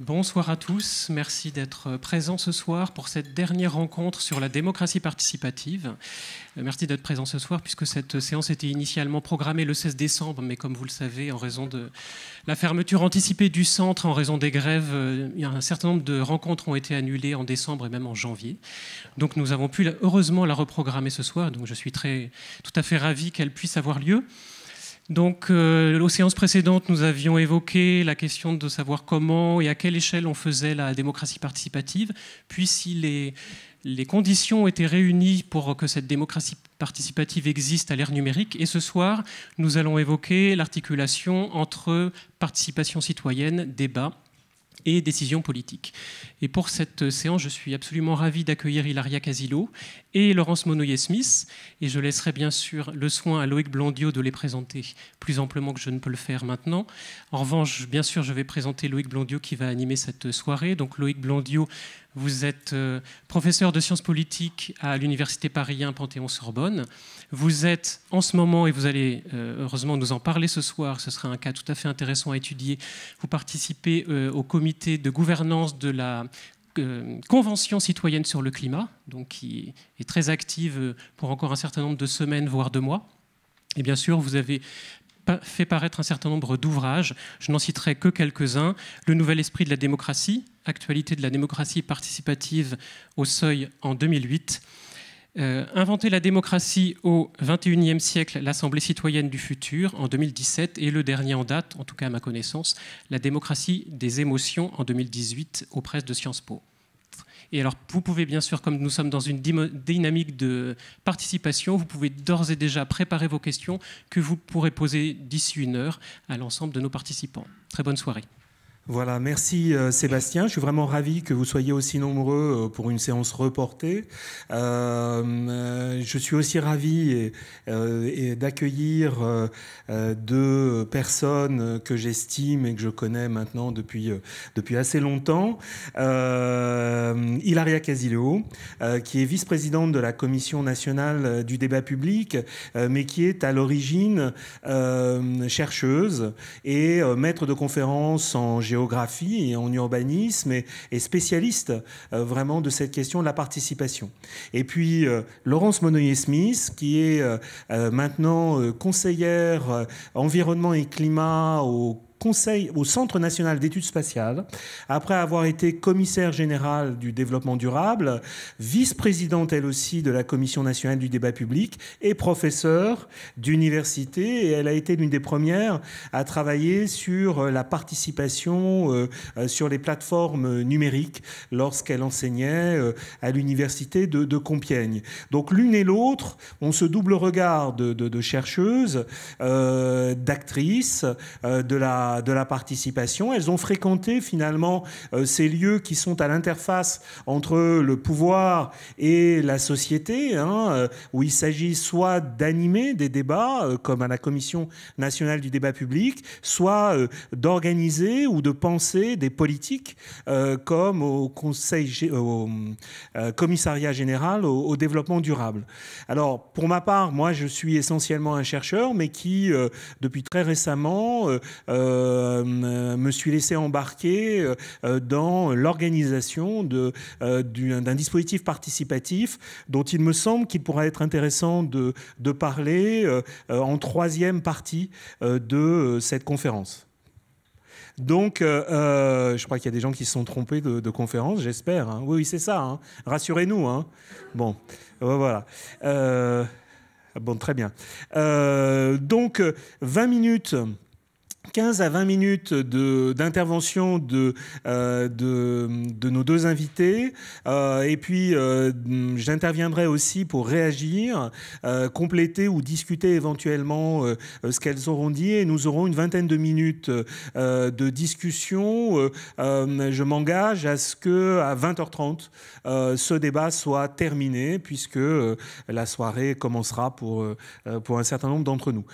Bonsoir à tous, merci d'être présents ce soir pour cette dernière rencontre sur la démocratie participative. Euh, merci d'être présents ce soir puisque cette séance était initialement programmée le 16 décembre, mais comme vous le savez, en raison de la fermeture anticipée du centre, en raison des grèves, euh, un certain nombre de rencontres ont été annulées en décembre et même en janvier. Donc nous avons pu heureusement la reprogrammer ce soir, donc je suis très, tout à fait ravi qu'elle puisse avoir lieu. Donc, euh, aux séances précédentes, nous avions évoqué la question de savoir comment et à quelle échelle on faisait la démocratie participative, puis si les, les conditions étaient réunies pour que cette démocratie participative existe à l'ère numérique. Et ce soir, nous allons évoquer l'articulation entre participation citoyenne, débat et décision politique. Et pour cette séance, je suis absolument ravi d'accueillir Hilaria Casillo et Laurence Monoyer-Smith, et je laisserai bien sûr le soin à Loïc Blandiot de les présenter plus amplement que je ne peux le faire maintenant. En revanche, bien sûr, je vais présenter Loïc Blandiot qui va animer cette soirée. Donc Loïc Blandiot, vous êtes euh, professeur de sciences politiques à l'Université parisien Panthéon-Sorbonne. Vous êtes en ce moment, et vous allez euh, heureusement nous en parler ce soir, ce sera un cas tout à fait intéressant à étudier, vous participez euh, au comité de gouvernance de la Convention citoyenne sur le climat, donc qui est très active pour encore un certain nombre de semaines, voire de mois. Et bien sûr, vous avez fait paraître un certain nombre d'ouvrages. Je n'en citerai que quelques-uns. Le Nouvel Esprit de la démocratie, Actualité de la démocratie participative au seuil en 2008. Euh, Inventer la démocratie au XXIe siècle, l'Assemblée citoyenne du futur en 2017 et le dernier en date, en tout cas à ma connaissance, la démocratie des émotions en 2018 aux presses de Sciences Po. Et alors, vous pouvez bien sûr, comme nous sommes dans une dynamique de participation, vous pouvez d'ores et déjà préparer vos questions que vous pourrez poser d'ici une heure à l'ensemble de nos participants. Très bonne soirée. Voilà, merci euh, Sébastien. Je suis vraiment ravi que vous soyez aussi nombreux euh, pour une séance reportée. Euh, je suis aussi ravi et, d'accueillir deux personnes que j'estime et que je connais maintenant depuis, depuis assez longtemps. Ilaria Casileo, qui est vice-présidente de la Commission nationale du débat public, mais qui est à l'origine chercheuse et maître de conférence en géographie et en urbanisme et, spécialiste euh, vraiment de cette question de la participation. Et puis euh, Laurence Monoyer-Smith, qui est euh, maintenant conseillère environnement et climat au conseil, au Centre national d'études spatiales, après avoir été commissaire générale du développement durable, vice-présidente elle aussi de la Commission nationale du débat public et professeure d'université. Et elle a été l'une des premières à travailler sur euh, la participation euh, euh, sur les plateformes numériques lorsqu'elle enseignait à l'université de, Compiègne. Donc l'une et l'autre ont ce double regard de, de, d'actrice d'actrices, de la de la participation. Elles ont fréquenté finalement euh, ces lieux qui sont à l'interface entre le pouvoir et la société, hein, euh, où il s'agit soit d'animer des débats, euh, comme à la Commission nationale du débat public, soit d'organiser ou de penser des politiques, comme au Conseil, Commissariat général au, développement durable. Alors, pour ma part, moi, je suis essentiellement un chercheur, mais qui, depuis très récemment, euh, me suis laissé embarquer euh, dans l'organisation euh, d'un dispositif participatif dont il me semble qu'il pourrait être intéressant de, parler en troisième partie de cette conférence. Donc, je crois qu'il y a des gens qui se sont trompés de, conférence, j'espère. Hein. Oui, c'est ça. Hein. Rassurez-nous. Hein. Bon, voilà. bon, très bien. donc, 20 minutes. 15 à 20 minutes d'intervention de, euh, de, de, nos deux invités. Euh, et puis, euh, j'interviendrai aussi pour réagir, compléter ou discuter éventuellement ce qu'elles auront dit. Et nous aurons une vingtaine de minutes de discussion. je m'engage à ce que à 20h30, ce débat soit terminé, puisque la soirée commencera pour, pour un certain nombre d'entre nous.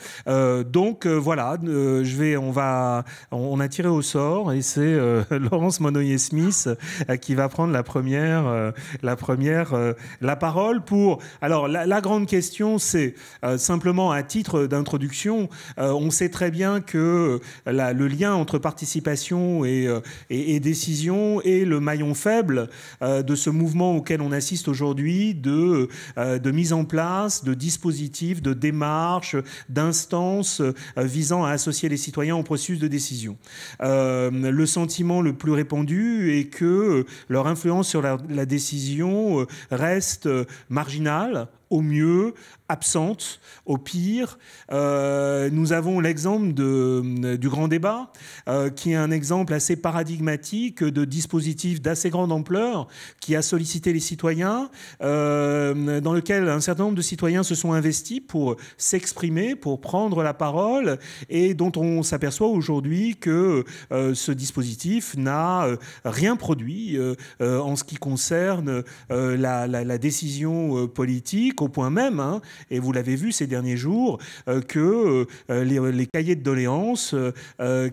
donc, voilà, je vais on va, on a tiré au sort et c'est euh, Laurence Monoyer-Smith euh, qui va prendre la première, euh, la première, la parole pour. Alors la, grande question, c'est simplement à titre d'introduction, on sait très bien que le lien entre participation et, et, et, décision est le maillon faible de ce mouvement auquel on assiste aujourd'hui de, de mise en place de dispositifs, de démarches, d'instances visant à associer les citoyens en processus de décision. Euh, le sentiment le plus répandu est que leur influence sur la, la décision euh, reste euh, marginale, au mieux, absente, au pire. Euh, nous avons l'exemple du grand débat, euh, qui est un exemple assez paradigmatique de dispositif d'assez grande ampleur qui a sollicité les citoyens, euh, dans lequel un certain nombre de citoyens se sont investis pour s'exprimer, pour prendre la parole, et dont on s'aperçoit aujourd'hui que ce dispositif n'a rien produit en ce qui concerne la, décision politique, au point même hein, et vous l'avez vu ces derniers jours euh, que euh, euh, les, cahiers de doléances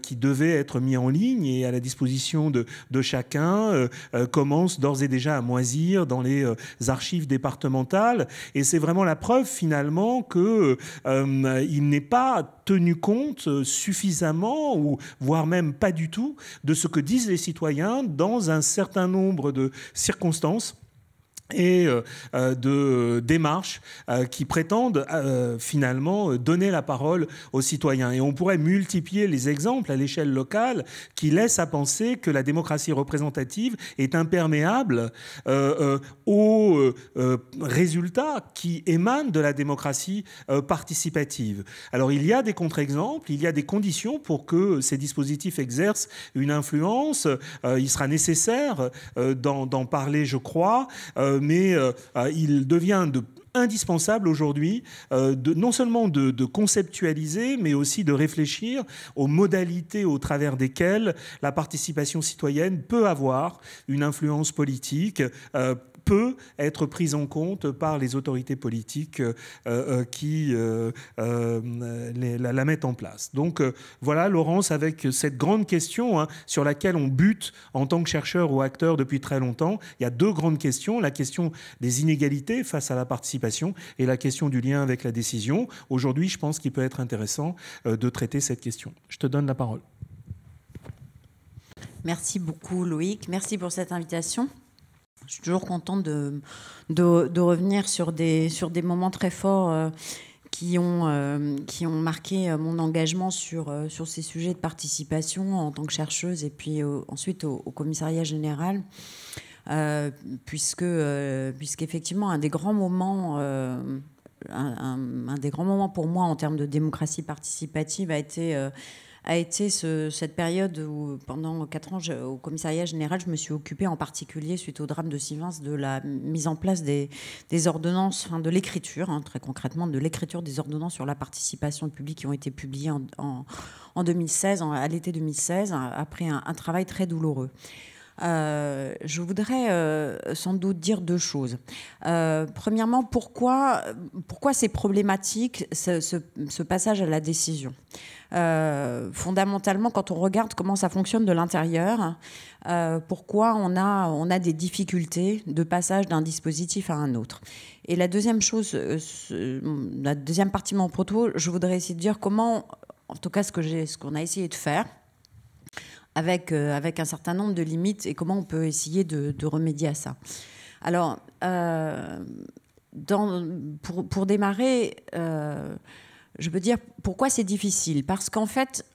qui devaient être mis en ligne et à la disposition de, de chacun commencent d'ores et déjà à moisir dans les archives départementales. Et c'est vraiment la preuve finalement que il n'est pas tenu compte suffisamment ou voire même pas du tout de ce que disent les citoyens dans un certain nombre de circonstances et euh, euh, de euh, démarches qui prétendent finalement donner la parole aux citoyens. Et on pourrait multiplier les exemples à l'échelle locale qui laissent à penser que la démocratie représentative est imperméable aux résultats qui émanent de la démocratie participative. Alors il y a des contre-exemples, il y a des conditions pour que ces dispositifs exercent une influence. il sera nécessaire d'en parler, je crois euh, mais euh, euh, il devient indispensable aujourd'hui, non seulement de, conceptualiser, mais aussi de réfléchir aux modalités au travers desquelles la participation citoyenne peut avoir une influence politique peut être prise en compte par les autorités politiques euh, euh, qui euh, la, mettent en place. Donc voilà, Laurence, avec cette grande question hein, sur laquelle on bute en tant que chercheur ou acteur depuis très longtemps, il y a deux grandes questions. La question des inégalités face à la participation et la question du lien avec la décision. Aujourd'hui, je pense qu'il peut être intéressant de traiter cette question. Je te donne la parole. Merci beaucoup Loïc, merci pour cette invitation. Je suis toujours contente de, revenir sur des, sur des moments très forts euh, euh, qui, ont, marqué euh, mon engagement sur, ces sujets de participation en tant que chercheuse et puis ensuite au, commissariat général. puisque puisqu'effectivement un, des grands moments pour moi en termes de démocratie participative a été a été cette période où, pendant quatre ans, au commissariat général, je me suis occupée en particulier, suite au drame de Sivins, de la mise en place des, des ordonnances, de l'écriture, hein, très concrètement, de l'écriture des ordonnances sur la participation du public qui ont été publiées en, 2016, à l'été 2016, après un, un travail très douloureux. Euh, je voudrais euh, sans doute dire deux choses. Euh, premièrement, pourquoi, pourquoi c'est problématique ce, passage à la décision Fondamentalement, quand on regarde comment ça fonctionne de l'intérieur, pourquoi on a, on a des difficultés de passage d'un dispositif à un autre Et la deuxième chose, la deuxième partie de mon proto, je voudrais essayer de dire comment, en tout cas ce qu'on a essayé de faire, avec, euh, avec un certain nombre de limites et comment on peut essayer de, remédier à ça. Alors, euh, pour, démarrer, euh, je veux dire pourquoi c'est difficile. Parce qu'en fait,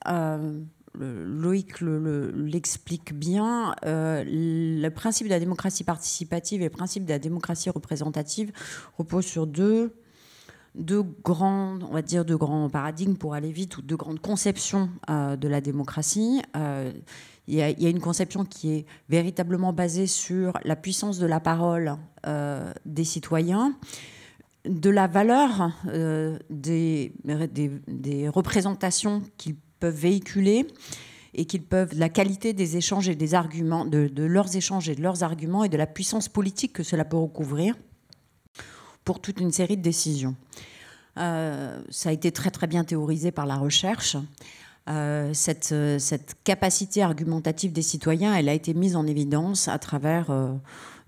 Loïc l'explique le, bien, le principe de la démocratie participative et le principe de la démocratie représentative reposent sur deux deux grands, on va dire, de grands paradigmes pour aller vite ou de grandes conceptions euh, de la démocratie. Euh, il y, a, une conception qui est véritablement basée sur la puissance de la parole euh, des citoyens, de la valeur des, des, représentations qu'ils peuvent véhiculer et qu'ils peuvent, de la qualité des échanges et des arguments, de, de, leurs échanges et de leurs arguments et de la puissance politique que cela peut recouvrir pour toute une série de décisions. Euh, ça a été très très bien théorisé par la recherche. Euh, euh, cette, capacité argumentative des citoyens, elle a été mise en évidence à travers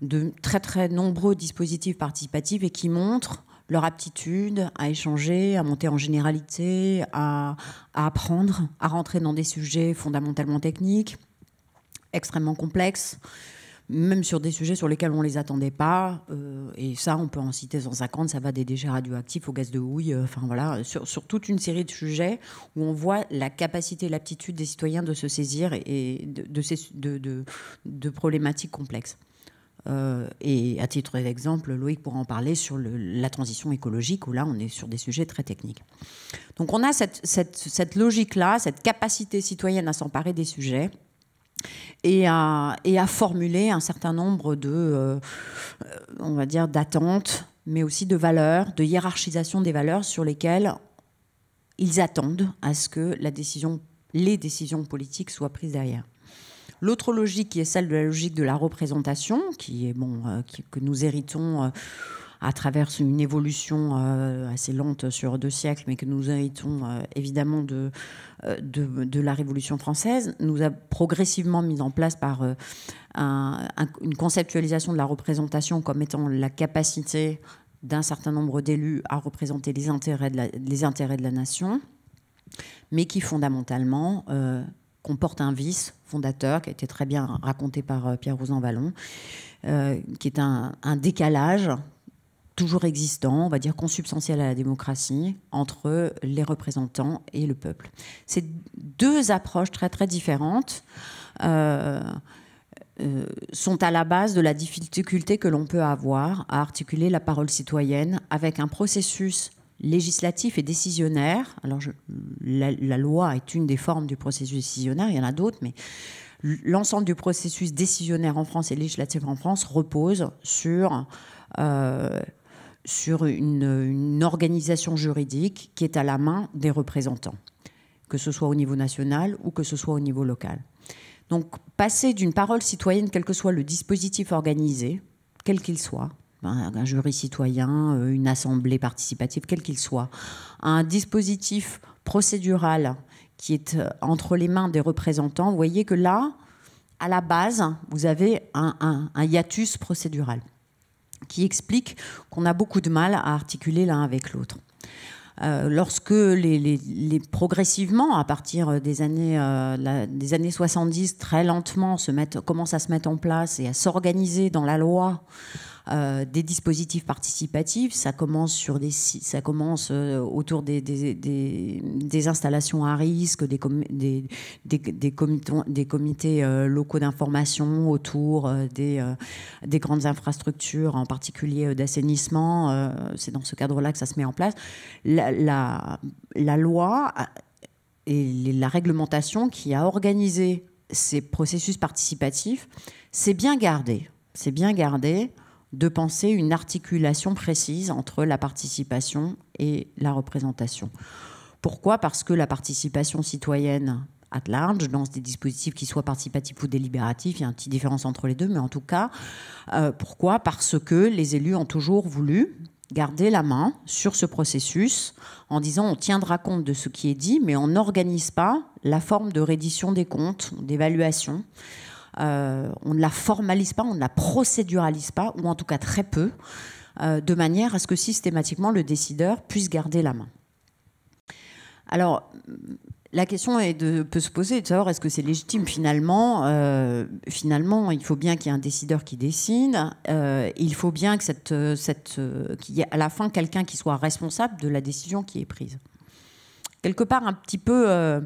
de très très nombreux dispositifs participatifs et qui montrent leur aptitude à échanger, à monter en généralité, à apprendre, à rentrer dans des sujets fondamentalement techniques, extrêmement complexes, même sur des sujets sur lesquels on ne les attendait pas. Euh, et ça, on peut en citer 150, ça va des déchets radioactifs au gaz de houille, euh, enfin voilà, sur, toute une série de sujets où on voit la capacité, l'aptitude des citoyens de se saisir de, ces, de, problématiques complexes. Euh, et à titre d'exemple, Loïc pourra en parler sur la transition écologique, où là, on est sur des sujets très techniques. Donc on a cette logique-là, cette capacité citoyenne à s'emparer des sujets et à, et à formuler un certain nombre de, euh, on va dire, d'attentes, mais aussi de valeurs, de hiérarchisation des valeurs sur lesquelles ils attendent à ce que la décision, les décisions politiques soient prises derrière. L'autre logique qui est celle de la logique de la représentation, qui est bon, euh, que nous héritons. Euh, à travers une évolution euh, assez lente sur deux siècles, mais que nous héritons euh, évidemment euh, de, la Révolution française, nous a progressivement mis en place par une conceptualisation de la représentation comme étant la capacité d'un certain nombre d'élus à représenter les intérêts de la, nation, mais qui fondamentalement comporte un vice fondateur qui a été très bien raconté par Pierre rosan Vallon, qui est un, un décalage toujours existant, on va dire consubstantiel à la démocratie, entre les représentants et le peuple. Ces deux approches très très différentes. Euh, euh, sont à la base de la difficulté que l'on peut avoir à articuler la parole citoyenne avec un processus législatif et décisionnaire. Alors, la, loi est une des formes du processus décisionnaire, il y en a d'autres, mais l'ensemble du processus décisionnaire en France et législatif en France repose sur euh, sur une, organisation juridique qui est à la main des représentants, que ce soit au niveau national ou que ce soit au niveau local. Donc passer d'une parole citoyenne, quel que soit le dispositif organisé, quel qu'il soit, ben, un jury citoyen, euh, une assemblée participative, quel qu'il soit, un dispositif procédural qui est euh, entre les mains des représentants, vous voyez que là, à la base, vous avez un, un hiatus procédural qui explique qu'on a beaucoup de mal à articuler l'un avec l'autre. Euh, lorsque les, progressivement, à partir des années, euh, des années 70, très lentement, se commencent à se mettre en place et à s'organiser dans la loi euh, des dispositifs participatifs. Ça commence, sur des, ça commence euh, autour des, installations à risque, des, des, comités, euh, locaux d'information autour des, grandes infrastructures, en particulier d'assainissement. C'est dans ce cadre-là que ça se met en place. La, la loi et la réglementation qui a organisé ces processus participatifs, c'est bien gardé. C'est bien gardé de penser une articulation précise entre la participation et la représentation. Pourquoi Parce que la participation citoyenne at large, dans des dispositifs qui soient participatifs ou délibératifs, il y a une petite différence entre les deux, mais en tout cas, euh, pourquoi Parce que les élus ont toujours voulu, garder la main sur ce processus en disant on tiendra compte de ce qui est dit, mais on n'organise pas la forme de reddition des comptes, d'évaluation, euh, on ne la formalise pas, on ne la procéduralise pas, ou en tout cas très peu, euh, de manière à ce que systématiquement le décideur puisse garder la main. Alors, la question est de, peut se poser de est-ce que c'est légitime finalement. Euh, finalement, il faut bien qu'il y ait un décideur qui décide. il faut bien que cette, qu'il y ait à la fin quelqu'un qui soit responsable de la décision qui est prise quelque part un petit peu. Euh,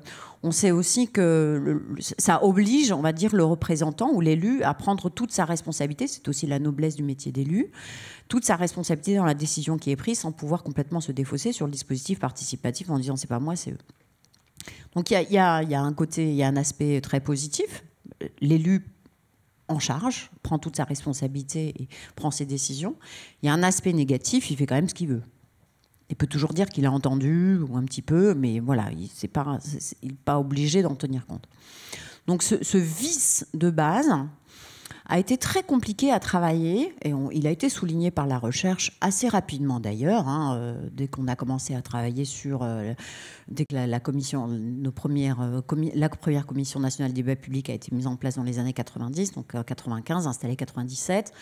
on sait aussi que ça oblige, on va dire, le représentant ou l'élu à prendre toute sa responsabilité. C'est aussi la noblesse du métier d'élu, toute sa responsabilité dans la décision qui est prise, sans pouvoir complètement se défausser sur le dispositif participatif en disant c'est pas moi, c'est eux. Donc il y y a un côté, il y a un aspect très positif. L'élu en charge, prend toute sa responsabilité et prend ses décisions. Il y a un aspect négatif, il fait quand même ce qu'il veut. Il peut toujours dire qu'il a entendu ou un petit peu, mais voilà, il n'est pas, obligé d'en tenir compte. Donc ce, vice de base a été très compliqué à travailler et il a été souligné par la recherche assez rapidement d'ailleurs, hein, euh, dès qu'on a commencé à travailler sur, euh, dès que la, commission, nos premières, euh, la première commission nationale débat public a été mise en place dans les années 90, donc 95, installée 97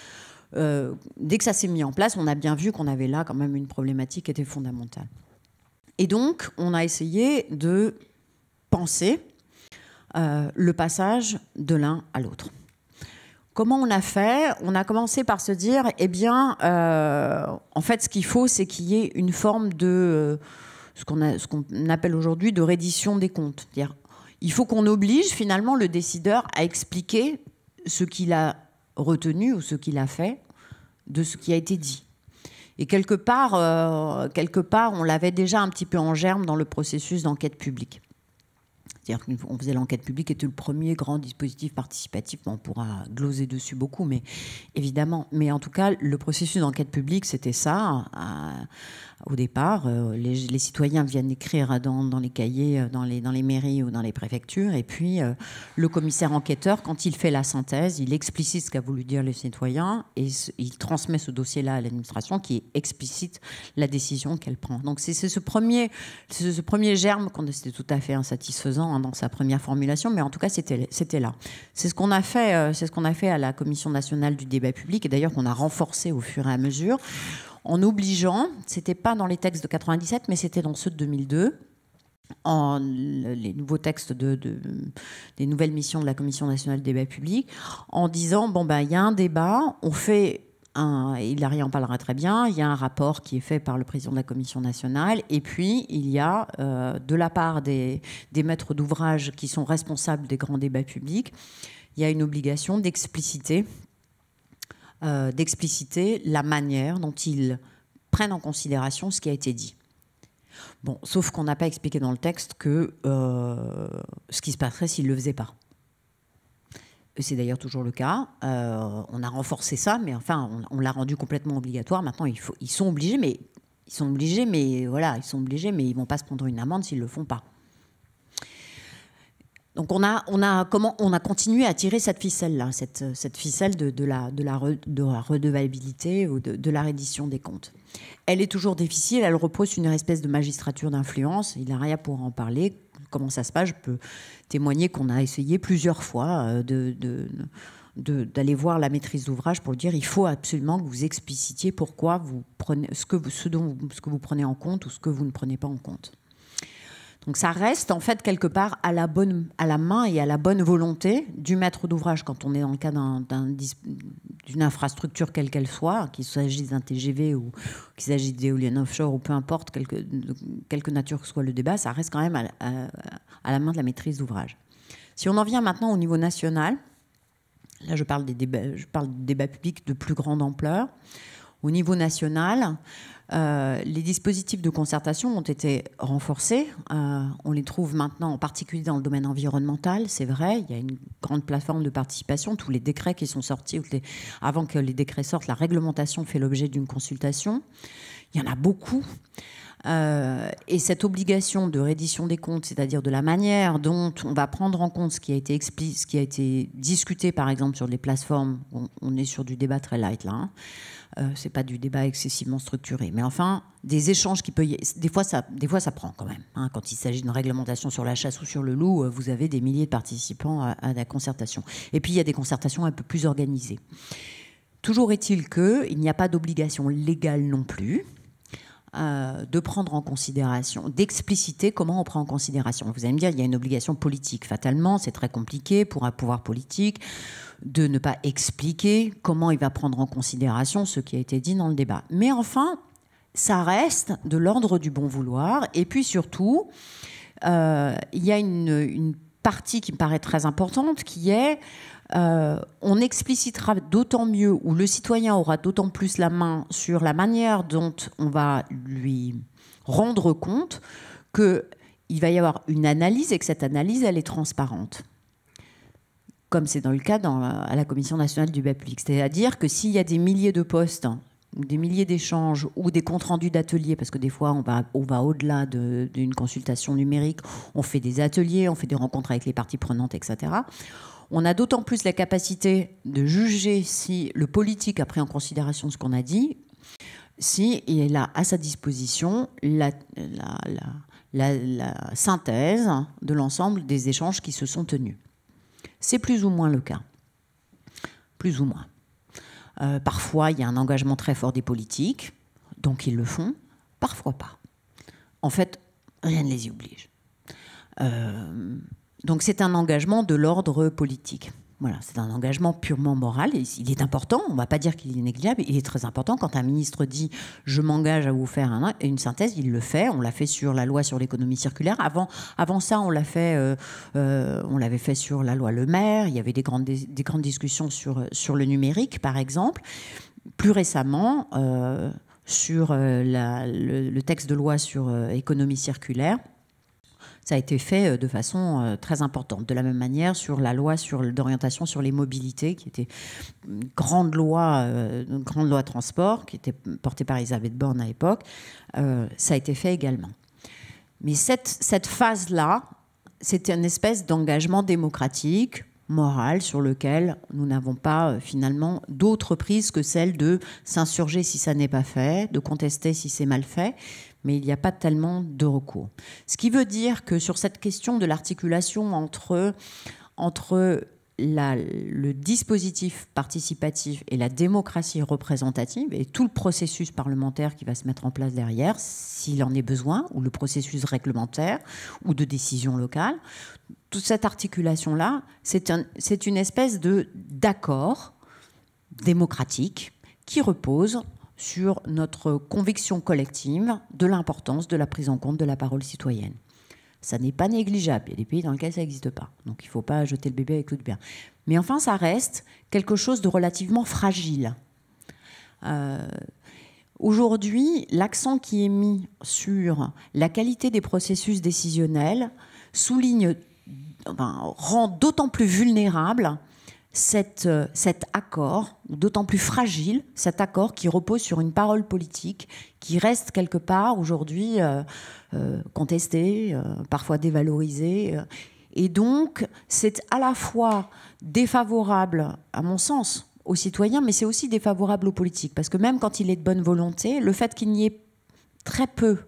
euh, dès que ça s'est mis en place, on a bien vu qu'on avait là quand même une problématique qui était fondamentale. Et donc, on a essayé de penser euh, le passage de l'un à l'autre. Comment on a fait On a commencé par se dire, eh bien, euh, en fait, ce qu'il faut, c'est qu'il y ait une forme de ce qu'on appelle aujourd'hui de reddition des comptes. il faut qu'on oblige finalement le décideur à expliquer ce qu'il a retenu ou ce qu'il a fait de ce qui a été dit. Et quelque part, euh, quelque part on l'avait déjà un petit peu en germe dans le processus d'enquête publique. C'est-à-dire qu'on faisait l'enquête publique, était le premier grand dispositif participatif. on pourra gloser dessus beaucoup, mais évidemment. Mais en tout cas, le processus d'enquête publique, c'était ça. Euh, au départ, euh, les, citoyens viennent écrire dans, dans les cahiers, euh, dans les, dans les, mairies ou dans les préfectures. Et puis, le commissaire enquêteur, quand il fait la synthèse, il explicite ce qu'a voulu dire les citoyens et il transmet ce dossier-là à l'administration qui explicite la décision qu'elle prend. Donc, c'est ce premier, ce premier germe qu'on était tout à fait insatisfaisant hein, Hein, dans sa première formulation, mais en tout cas, c'était là. C'est ce qu'on a, fait, euh, ce qu'on a fait à la Commission nationale du débat public, et d'ailleurs qu'on a renforcé au fur et à mesure, en obligeant, c'était pas dans les textes de 97, mais c'était dans ceux de 2002, en les nouveaux textes de, de, des nouvelles missions de la Commission nationale du débat public, en disant bon ben il y a un débat, on fait il en parlera très bien, il y a un rapport qui est fait par le président de la Commission nationale, et puis il y a, euh, de la part des, maîtres d'ouvrage qui sont responsables des grands débats publics, il y a une obligation euh, d'expliciter la manière dont ils prennent en considération ce qui a été dit. Bon, sauf qu'on n'a pas expliqué dans le texte que euh, ce qui se passerait s'ils ne le faisaient pas c'est d'ailleurs toujours le cas. Euh, on a renforcé ça, mais enfin, on, l'a rendu complètement obligatoire. Maintenant, il faut, ils sont obligés, mais ils sont obligés, mais voilà, ils sont obligés, mais ils vont pas se prendre une amende s'ils le font pas. Donc on a, on a, comment, on a continué à tirer cette ficelle-là, cette, ficelle de, la, redevabilité ou de la reddition des comptes. Elle est toujours difficile, elle repose sur une espèce de magistrature d'influence. Il rien pour en parler. Comment ça se passe Je peux témoigner qu'on a essayé plusieurs fois euh, d'aller voir la maîtrise d'ouvrage pour dire il faut absolument que vous explicitiez pourquoi vous prenez ce que vous prenez en compte ou ce que vous ne prenez pas en compte. Donc ça reste en fait quelque part à la, bonne, à la main et à la bonne volonté du maître d'ouvrage quand on est dans le cas d'une infrastructure quelle qu'elle soit, qu'il s'agisse d'un TGV ou qu'il s'agisse d'éolien offshore ou peu importe, quelque, quelque, nature que soit le débat, ça reste quand même à, à, la main de la maîtrise d'ouvrage. Si on en vient maintenant au niveau national, là je parle des je parle de débats publics de plus grande ampleur, au niveau national, euh, les dispositifs de concertation ont été renforcés. Euh, on les trouve maintenant en particulier dans le domaine environnemental, c'est vrai. Il y a une grande plateforme de participation. Tous les décrets qui sont sortis, avant que les décrets sortent, la réglementation fait l'objet d'une consultation. Il y en a beaucoup. Euh, et cette obligation de reddition des comptes, c'est-à-dire de la manière dont on va prendre en compte ce qui a été, ce qui a été discuté, par exemple, sur les plateformes, on, est sur du débat très light là, hein. euh, c'est pas du débat excessivement structuré, mais enfin, des échanges qui peuvent. Des fois, des fois, ça prend quand même. Hein. Quand il s'agit d'une réglementation sur la chasse ou sur le loup, euh, vous avez des milliers de participants à, à la concertation. Et puis, il y a des concertations un peu plus organisées. Toujours est-il qu'il n'y a pas d'obligation légale non plus. Euh, de prendre en considération, d'expliciter comment on prend en considération. Vous allez me dire, il y a une obligation politique. Fatalement, c'est très compliqué pour un pouvoir politique de ne pas expliquer comment il va prendre en considération ce qui a été dit dans le débat. Mais enfin, ça reste de l'ordre du bon vouloir. Et puis surtout, euh, il y a une partie qui me paraît très importante, qui est euh, on explicitera d'autant mieux, ou le citoyen aura d'autant plus la main sur la manière dont on va lui rendre compte qu'il va y avoir une analyse et que cette analyse, elle est transparente. Comme c'est dans le cas dans à la Commission nationale du public. C'est-à-dire que s'il y a des milliers de postes des milliers d'échanges ou des comptes rendus d'ateliers, parce que des fois on va, au-delà d'une consultation numérique, on fait des ateliers, on fait des rencontres avec les parties prenantes, etc. On a d'autant plus la capacité de juger si le politique a pris en considération ce qu'on a dit, si il a à sa disposition la, synthèse de l'ensemble des échanges qui se sont tenus. C'est plus ou moins le cas. Plus ou moins. Euh, parfois, il y a un engagement très fort des politiques, donc ils le font, parfois pas. En fait, rien ne les y oblige. Euh, donc c'est un engagement de l'ordre politique. Voilà, c'est un engagement purement moral. il est important, on ne va pas dire qu'il est négligeable, il est très important. Quand un ministre dit je m'engage à vous faire une synthèse, il le fait. On l'a fait sur la loi sur l'économie circulaire. Avant, avant ça, on euh, euh, l'avait fait sur la loi Le Maire. Il y avait des grandes, discussions sur, le numérique, par exemple. Plus récemment, euh, sur le, texte de loi sur économie circulaire ça a été fait euh, de façon euh, très importante. De la même manière, sur la loi sur d'orientation sur les mobilités, qui était une grande loi, euh, grande loi transport, qui était portée par Elisabeth Borne à l'époque, ça a été fait également. Mais cette, cette phase-là, c'était une espèce d'engagement démocratique, morale sur lequel nous n'avons pas euh, finalement d'autre prise que celle de s'insurger si ça n'est pas fait, de contester si c'est mal fait, mais il n'y a pas tellement de recours. Ce qui veut dire que sur cette question de l'articulation entre, entre le dispositif participatif et la démocratie représentative et tout le processus parlementaire qui va se mettre en place derrière, s'il en est besoin, ou le processus réglementaire ou de décision locale, toute cette articulation-là, c'est une espèce de d'accord démocratique qui repose sur notre conviction collective de l'importance de la prise en compte de la parole citoyenne. Ça n'est pas négligeable. Il y a des pays dans lesquels ça n'existe pas. Donc il ne faut pas jeter le bébé avec l'eau de bien. Mais enfin, ça reste quelque chose de relativement fragile. Euh, aujourd'hui, l'accent qui est mis sur la qualité des processus décisionnels souligne, rend d'autant plus vulnérable euh, cet accord, d'autant plus fragile, cet accord qui repose sur une parole politique qui reste quelque part aujourd'hui euh, euh, contestée, parfois dévalorisée. Et donc, c'est à la fois défavorable, à mon sens, aux citoyens, mais c'est aussi défavorable aux politiques. Parce que même quand il est de bonne volonté, le fait qu'il n'y ait très peu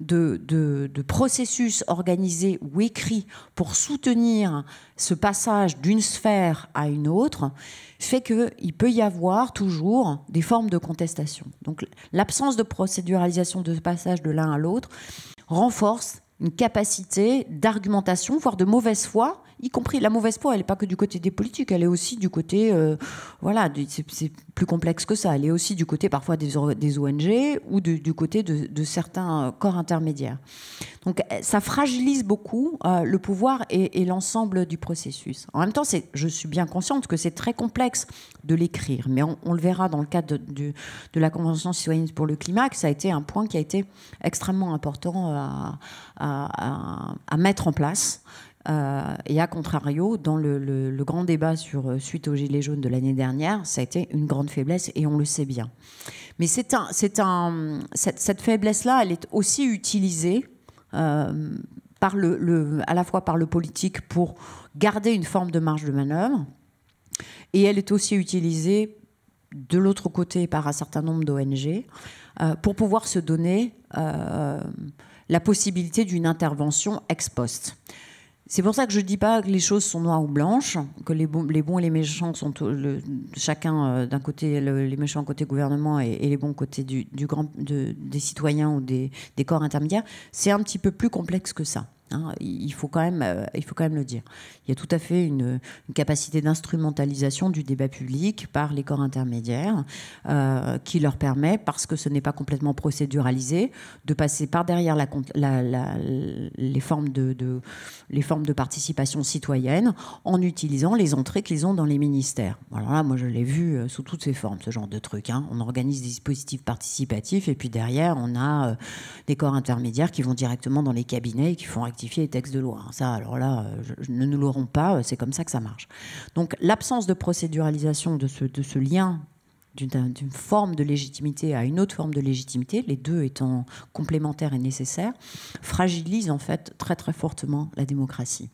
de, processus organisés ou écrits pour soutenir ce passage d'une sphère à une autre, fait qu'il peut y avoir toujours des formes de contestation. Donc l'absence de procéduralisation de ce passage de l'un à l'autre renforce une capacité d'argumentation, voire de mauvaise foi, y compris la mauvaise foi, elle n'est pas que du côté des politiques, elle est aussi du côté, euh, voilà, c'est plus complexe que ça, elle est aussi du côté parfois des, ONG ou du côté de, certains euh, corps intermédiaires. Donc euh, ça fragilise beaucoup le pouvoir et, l'ensemble du processus. En même temps, je suis bien consciente que c'est très complexe de l'écrire, mais on, le verra dans le cadre de, la Convention citoyenne pour le climat, que ça a été un point qui a été extrêmement important à, à mettre en place. Euh, et à contrario, dans le, grand débat sur euh, suite au gilet jaune de l'année dernière, ça a été une grande faiblesse et on le sait bien. Mais c'est un, c'est un, cette, faiblesse-là, elle est aussi utilisée euh, par le, le, à la fois par le politique pour garder une forme de marge de manœuvre, et elle est aussi utilisée de l'autre côté par un certain nombre d'ONG pour pouvoir se donner la possibilité d'une intervention ex post. C'est pour ça que je ne dis pas que les choses sont noires ou blanches, que les bons, et les méchants sont chacun euh, d'un côté, les méchants côté gouvernement et, les bons côté du, grand, des citoyens ou des corps intermédiaires. C'est un petit peu plus complexe que ça. Hein, il, faut quand même, euh, il faut quand même le dire. Il y a tout à fait une, capacité d'instrumentalisation du débat public par les corps intermédiaires euh, qui leur permet, parce que ce n'est pas complètement procéduralisé, de passer par derrière la, les, formes de, les formes de participation citoyenne en utilisant les entrées qu'ils ont dans les ministères. Alors là, moi, je l'ai vu euh, sous toutes ses formes, ce genre de truc. Hein. On organise des dispositifs participatifs et puis derrière, on a des corps intermédiaires qui vont directement dans les cabinets et qui font activer les de loi. Hein. Ça, alors là, euh, je, ne nous l'aurons pas, euh, c'est comme ça que ça marche. Donc l'absence de procéduralisation de ce, de ce lien d'une forme de légitimité à une autre forme de légitimité, les deux étant complémentaires et nécessaires, fragilise en fait très très fortement la démocratie.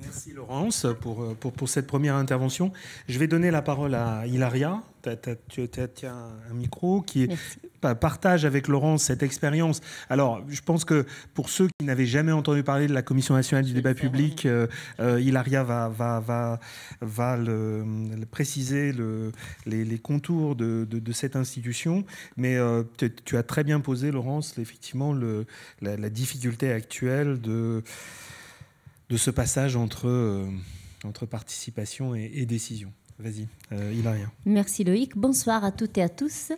Merci Laurence pour, euh, pour, pour, cette première intervention. Je vais donner la parole à Hilaria. Tu as, un micro qui partage avec Laurence cette expérience. Alors, je pense que pour ceux qui n'avaient jamais entendu parler de la Commission nationale du débat public, Ilaria euh, euh, Hilaria va, va, va, va le, préciser le, les, contours de, de, cette institution. Mais tu, as très bien posé, Laurence, effectivement, le, la, la difficulté actuelle de de ce passage entre, euh, participation et décision. Vas-y, il a rien. Merci Loïc. Bonsoir à toutes et à tous.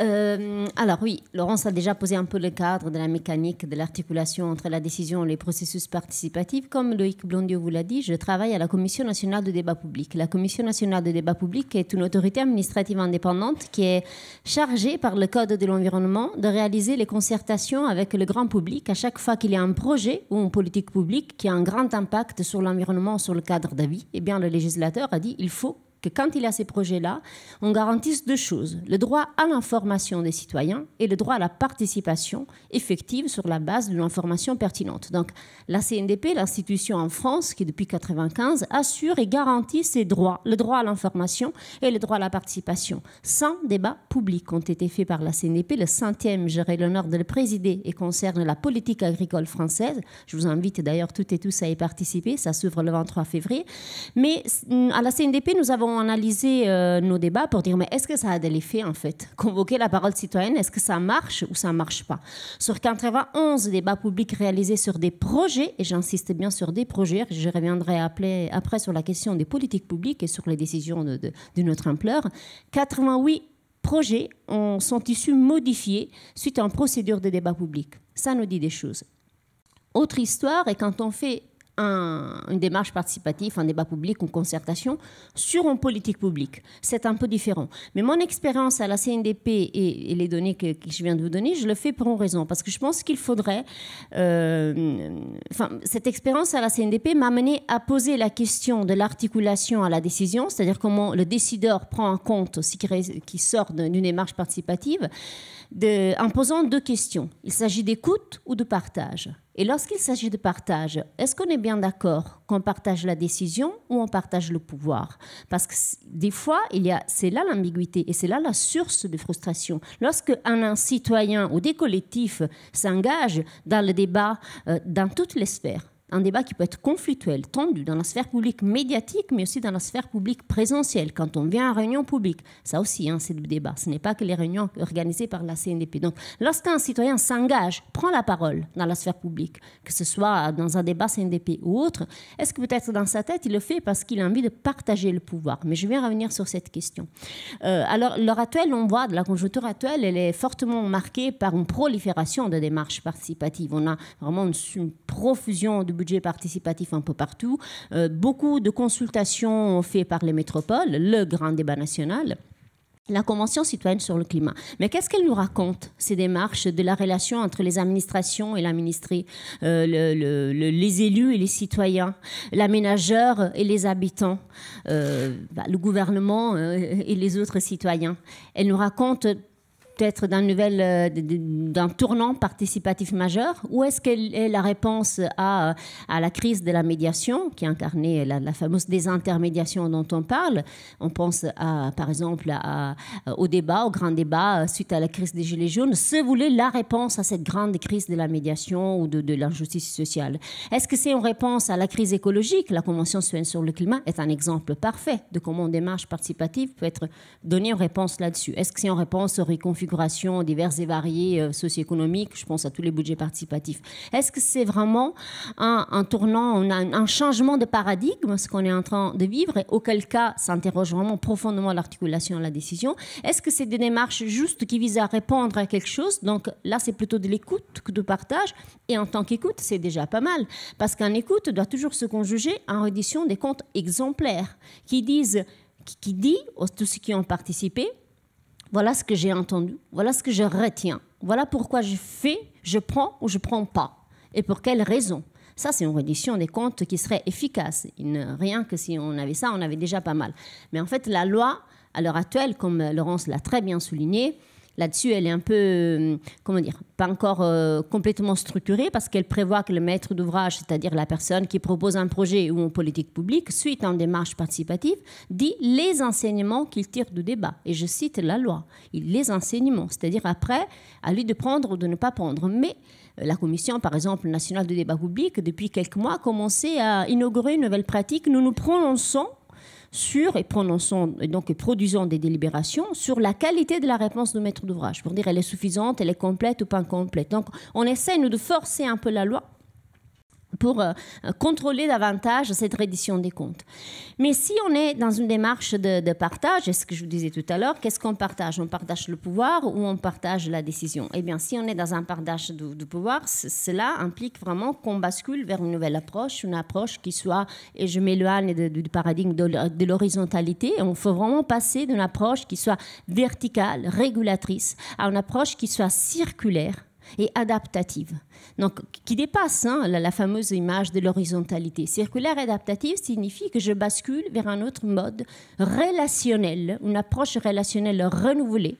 Euh, alors oui, Laurence a déjà posé un peu le cadre de la mécanique de l'articulation entre la décision et les processus participatifs. Comme Loïc Blondiot vous l'a dit, je travaille à la Commission nationale de débat public. La Commission nationale de débat public est une autorité administrative indépendante qui est chargée par le Code de l'environnement de réaliser les concertations avec le grand public à chaque fois qu'il y a un projet ou une politique publique qui a un grand impact sur l'environnement, sur le cadre d'avis. Eh bien, le législateur a dit il faut quand il y a ces projets-là, on garantisse deux choses, le droit à l'information des citoyens et le droit à la participation effective sur la base de l'information pertinente. Donc la CNDP, l'institution en France qui depuis 1995 assure et garantit ces droits, le droit à l'information et le droit à la participation, sans débat public, ont été faits par la CNDP. Le centième, j'aurai l'honneur de le présider et concerne la politique agricole française. Je vous invite d'ailleurs toutes et tous à y participer, ça s'ouvre le 23 février. Mais mm, à la CNDP, nous avons Analyser euh, nos débats pour dire mais est-ce que ça a de l'effet en fait Convoquer la parole citoyenne, est-ce que ça marche ou ça ne marche pas Sur 91 débats publics réalisés sur des projets, et j'insiste bien sur des projets, je reviendrai après, sur la question des politiques publiques et sur les décisions de, notre ampleur, 88 projets ont, sont issus modifiés suite à une procédure de débat public. Ça nous dit des choses. Autre histoire, et quand on fait une démarche participative, un débat public, une concertation sur une politique publique. C'est un peu différent. Mais mon expérience à la CNDP et, les données que, je viens de vous donner, je le fais pour une raison, parce que je pense qu'il faudrait... Euh, cette expérience à la CNDP m'a amené à poser la question de l'articulation à la décision, c'est-à-dire comment le décideur prend en compte ce qui, qui sort d'une démarche participative en posant deux questions. Il s'agit d'écoute ou de partage Et lorsqu'il s'agit de partage, est-ce qu'on est bien d'accord qu'on partage la décision ou on partage le pouvoir Parce que des fois, il y a, c'est là l'ambiguïté et c'est là la source de frustration. Lorsque un, citoyen ou des collectifs s'engagent dans le débat euh, dans toutes les sphères, un débat qui peut être conflictuel, tendu dans la sphère publique médiatique, mais aussi dans la sphère publique présentielle, quand on vient à réunion publique. Ça aussi, hein, c'est le débat. Ce n'est pas que les réunions organisées par la CNDP. Donc, lorsqu'un citoyen s'engage, prend la parole dans la sphère publique, que ce soit dans un débat CNDP ou autre, est-ce que peut-être dans sa tête, il le fait parce qu'il a envie de partager le pouvoir Mais je viens revenir sur cette question. Euh, alors, l'heure actuelle, on voit, la conjoncture actuelle, elle est fortement marquée par une prolifération de démarches participatives. On a vraiment une profusion de budget participatif un peu partout, euh, beaucoup de consultations faites par les métropoles, le grand débat national la Convention citoyenne sur le climat. Mais qu'est-ce qu'elle nous raconte, ces démarches de la relation entre les administrations et la euh, les élus et les citoyens, l'aménageur et les habitants, euh, bah, le gouvernement et les autres citoyens Elle nous raconte peut-être d'un nouvel, euh, d'un tournant participatif majeur Ou est-ce qu'elle est la réponse à, à, la crise de la médiation, qui incarnait la, la fameuse désintermédiation dont on parle On pense à, par exemple à, au débat, au grand débat euh, suite à la crise des Gilets jaunes. Se voulait la réponse à cette grande crise de la médiation ou de, de l'injustice sociale Est-ce que c'est une réponse à la crise écologique La Convention sur le climat est un exemple parfait de comment une démarche participative peut être donnée en réponse là-dessus. Est-ce que c'est en réponse au réconfis diverses et variées euh, socio-économiques, je pense à tous les budgets participatifs. Est-ce que c'est vraiment un, tournant, un, changement de paradigme, ce qu'on est en train de vivre, et auquel cas s'interroge vraiment profondément l'articulation et la décision Est-ce que c'est des démarches justes qui visent à répondre à quelque chose Donc là, c'est plutôt de l'écoute que de partage, et en tant qu'écoute, c'est déjà pas mal, parce qu'un écoute doit toujours se conjuguer en reddition des comptes exemplaires qui disent qui dit tous ceux qui ont participé, voilà ce que j'ai entendu, voilà ce que je retiens, voilà pourquoi je fais, je prends ou je prends pas, et pour quelles raisons. Ça, c'est une reddition des comptes qui serait efficace. rien que si on avait ça, on avait déjà pas mal. Mais en fait, la loi, à l'heure actuelle, comme Laurence l'a très bien souligné, Là-dessus, elle est un peu, euh, comment dire, pas encore euh, complètement structurée parce qu'elle prévoit que le maître d'ouvrage, c'est-à-dire la personne qui propose un projet ou une politique publique, suite à une démarche participative, dit les enseignements qu'il tire du débat. Et je cite la loi. les enseignements, c'est-à-dire après, à lui de prendre ou de ne pas prendre. Mais euh, la Commission, par exemple, nationale de débat public, depuis quelques mois, a commencé à inaugurer une nouvelle pratique. Nous nous prononçons sur, et prononçant, donc produisant des délibérations sur la qualité de la réponse de maître d'ouvrage, pour dire elle est suffisante, elle est complète ou pas complète. Donc on essaie, nous, de forcer un peu la loi pour euh, contrôler davantage cette reddition des comptes. Mais si on est dans une démarche de, partage, et ce que je vous disais tout à l'heure, qu'est-ce qu'on partage On partage le pouvoir ou on partage la décision Eh bien, si on est dans un partage du, pouvoir, cela implique vraiment qu'on bascule vers une nouvelle approche, une approche qui soit, et je m'éloigne du paradigme de, de l'horizontalité, on faut vraiment passer d'une approche qui soit verticale, régulatrice, à une approche qui soit circulaire et adaptative donc qui dépasse hein, la, fameuse image de l'horizontalité. Circulaire adaptative signifie que je bascule vers un autre mode relationnel, une approche relationnelle renouvelée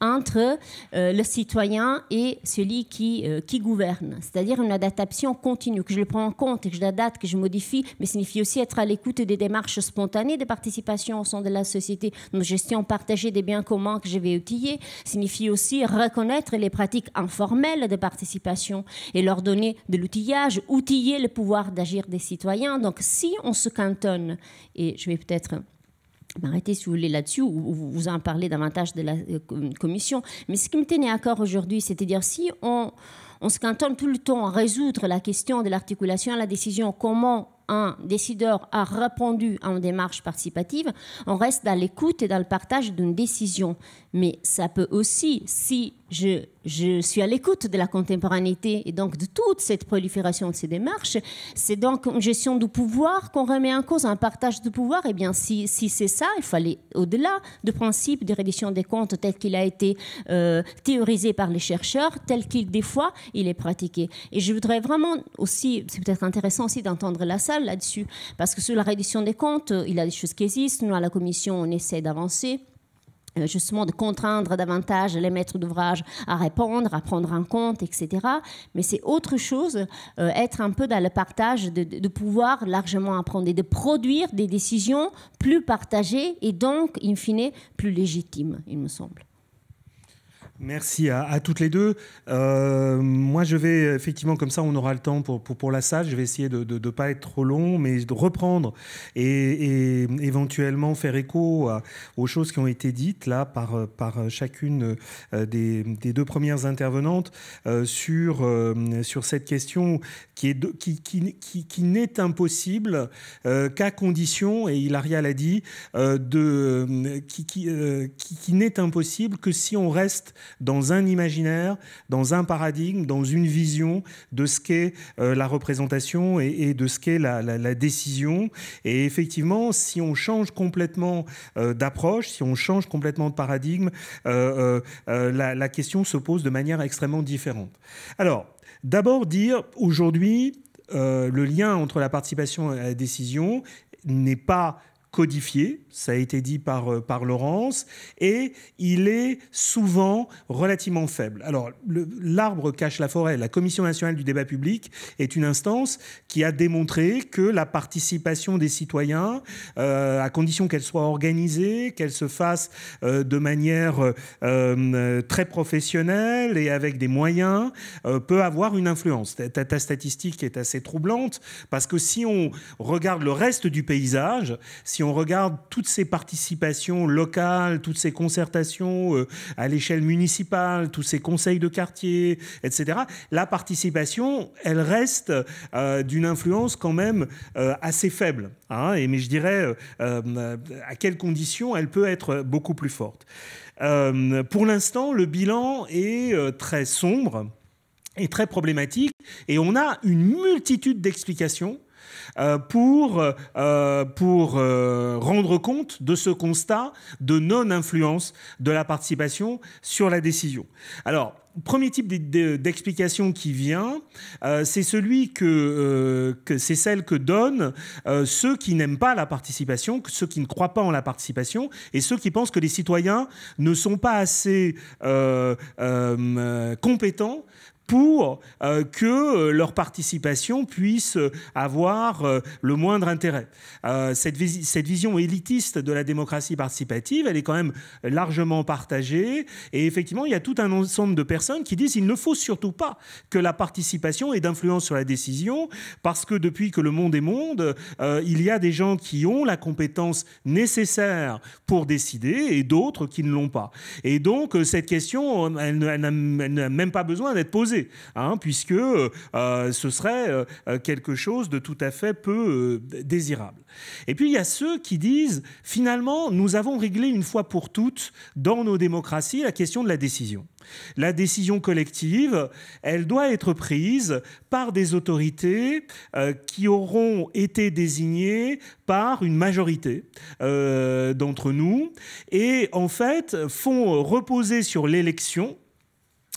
entre euh, le citoyen et celui qui, euh, qui gouverne, c'est-à-dire une adaptation continue, que je le prends en compte, que je l'adapte, que je modifie, mais signifie aussi être à l'écoute des démarches spontanées de participation au sein de la société, une gestion partagée des biens communs que je vais outiller, signifie aussi reconnaître les pratiques informelles de participation et leur donner de l'outillage, outiller le pouvoir d'agir des citoyens. Donc si on se cantonne, et je vais peut-être m'arrêter si vous voulez là-dessus ou vous en parler davantage de la euh, commission. Mais ce qui me tenait à cœur aujourd'hui, c'est-à-dire si on, on se cantonne tout le temps à résoudre la question de l'articulation à la décision, comment un décideur a répondu à une démarche participative, on reste dans l'écoute et dans le partage d'une décision. Mais ça peut aussi, si je, je suis à l'écoute de la contemporanéité et donc de toute cette prolifération de ces démarches, c'est donc une gestion du pouvoir qu'on remet en cause, un partage du pouvoir. Et eh bien, si, c'est ça, il faut aller au-delà du principe de reddition des comptes tel qu'il a été euh, théorisé par les chercheurs, tel qu'il, des fois, il est pratiqué. Et je voudrais vraiment aussi, c'est peut-être intéressant aussi d'entendre la salle, là-dessus. Parce que sur la réduction des comptes, euh, il y a des choses qui existent. Nous, à la Commission, on essaie d'avancer euh, justement de contraindre davantage les maîtres d'ouvrage à répondre, à prendre en compte, etc. Mais c'est autre chose, euh, être un peu dans le partage de, de, pouvoir largement apprendre et de produire des décisions plus partagées et donc, in fine, plus légitimes, il me semble. Merci à, toutes les deux. Euh, moi, je vais effectivement, comme ça, on aura le temps pour, pour, la salle. Je vais essayer de ne pas être trop long, mais de reprendre et, éventuellement faire écho aux choses qui ont été dites là par, par chacune euh, des, des deux premières intervenantes euh, sur, sur cette question qui, est qui, qui, qui, n'est impossible qu'à condition, et Ilaria l'a dit, de, qui, qui, qui n'est impossible que si on reste dans un imaginaire, dans un paradigme, dans une vision de ce qu'est euh, la représentation et, de ce qu'est la, décision. Et effectivement, si on change complètement euh, d'approche, si on change complètement de paradigme, euh, la, question se pose de manière extrêmement différente. Alors, d'abord dire aujourd'hui, le lien entre la participation et la décision n'est pas codifié, ça a été dit par, euh, par Laurence, et il est souvent relativement faible. Alors, l'arbre cache la forêt. La Commission nationale du débat public est une instance qui a démontré que la participation des citoyens, euh, à condition qu'elle soit organisée, qu'elle se fasse euh, de manière très professionnelle et avec des moyens, peut avoir une influence. Ta, ta statistique est assez troublante, parce que si on regarde le reste du paysage, si si on regarde toutes ces participations locales, toutes ces concertations euh, à l'échelle municipale, tous ces conseils de quartier, etc., la participation, elle reste euh, d'une influence quand même euh, assez faible. Hein, et, mais je dirais à quelles conditions elle peut être beaucoup plus forte. pour l'instant, le bilan est très sombre et très problématique et on a une multitude d'explications euh, pour, euh, euh, rendre compte de ce constat de non-influence de la participation sur la décision. Alors, premier type d'explication qui vient, c'est celui que, c'est celle que donnent ceux qui n'aiment pas la participation, ceux qui ne croient pas en la participation et ceux qui pensent que les citoyens ne sont pas assez compétents pour euh, que euh, leur participation puisse euh, avoir le moindre intérêt. cette, vision élitiste de la démocratie participative, elle est quand même largement partagée. Et effectivement, il y a tout un ensemble de personnes qui disent qu'il ne faut surtout pas que la participation ait d'influence sur la décision, parce que depuis que le monde est monde, il y a des gens qui ont la compétence nécessaire pour décider et d'autres qui ne l'ont pas. Et donc, cette question, elle n'a même pas besoin d'être posée. Hein, puisque euh, euh, ce serait euh, quelque chose de tout à fait peu désirable. Et puis il y a ceux qui disent, finalement, nous avons réglé une fois pour toutes dans nos démocraties la question de la décision. La décision collective, elle doit être prise par des autorités qui auront été désignées par une majorité d'entre nous et en fait font reposer sur l'élection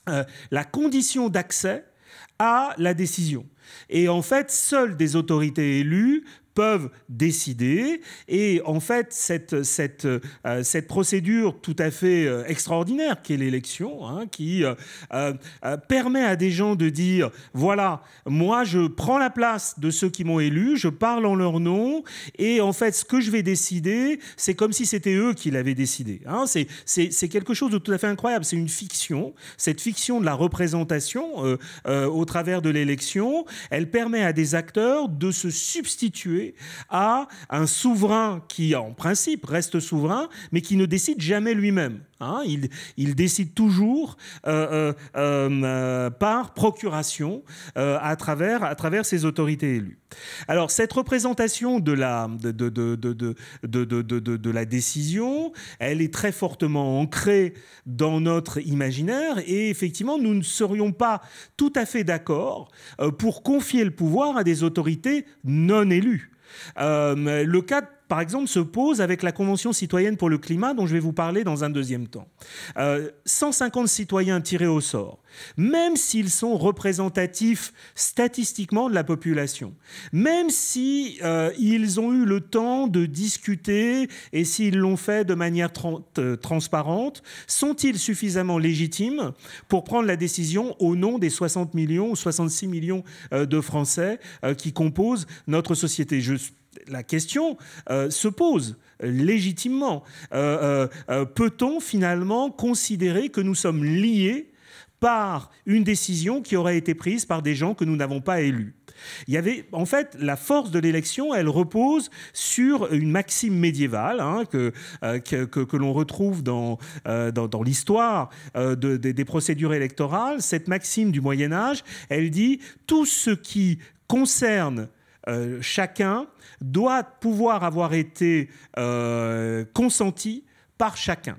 euh, la condition d'accès à la décision. Et en fait, seules des autorités élues peuvent décider. Et en fait, cette, cette, euh, cette procédure tout à fait euh, extraordinaire qu'est l'élection, hein, qui euh, permet à des gens de dire, voilà, moi je prends la place de ceux qui m'ont élu, je parle en leur nom, et en fait, ce que je vais décider, c'est comme si c'était eux qui l'avaient décidé. Hein. C'est quelque chose de tout à fait incroyable, c'est une fiction. Cette fiction de la représentation au travers de l'élection, elle permet à des acteurs de se substituer à un souverain qui, en principe, reste souverain, mais qui ne décide jamais lui-même. Hein. il, décide toujours euh, euh, euh, par procuration à, travers, à travers ses autorités élues. Alors cette représentation de la, de, de, de, de, la décision, elle est très fortement ancrée dans notre imaginaire et effectivement nous ne serions pas tout à fait d'accord pour confier le pouvoir à des autorités non élues. Euh, le cas par exemple, se pose avec la Convention citoyenne pour le climat, dont je vais vous parler dans un deuxième temps. 150 euh, citoyens tirés au sort, même s'ils sont représentatifs statistiquement de la population, même si euh, ont eu le temps de discuter et s'ils l'ont fait de manière euh, transparente, sont-ils suffisamment légitimes pour prendre la décision au nom des 60 millions ou 66 millions de Français qui composent notre société la question euh, se pose légitimement. Euh, euh, peut-on finalement considérer que nous sommes liés par une décision qui aurait été prise par des gens que nous n'avons pas élus il y avait, en fait, la force de l'élection, elle repose sur une maxime médiévale hein, que, l'on retrouve dans, dans, l'histoire des procédures électorales. Cette maxime du Moyen Âge, elle dit tout ce qui concerne euh, chacun doit pouvoir avoir été euh, consenti par chacun.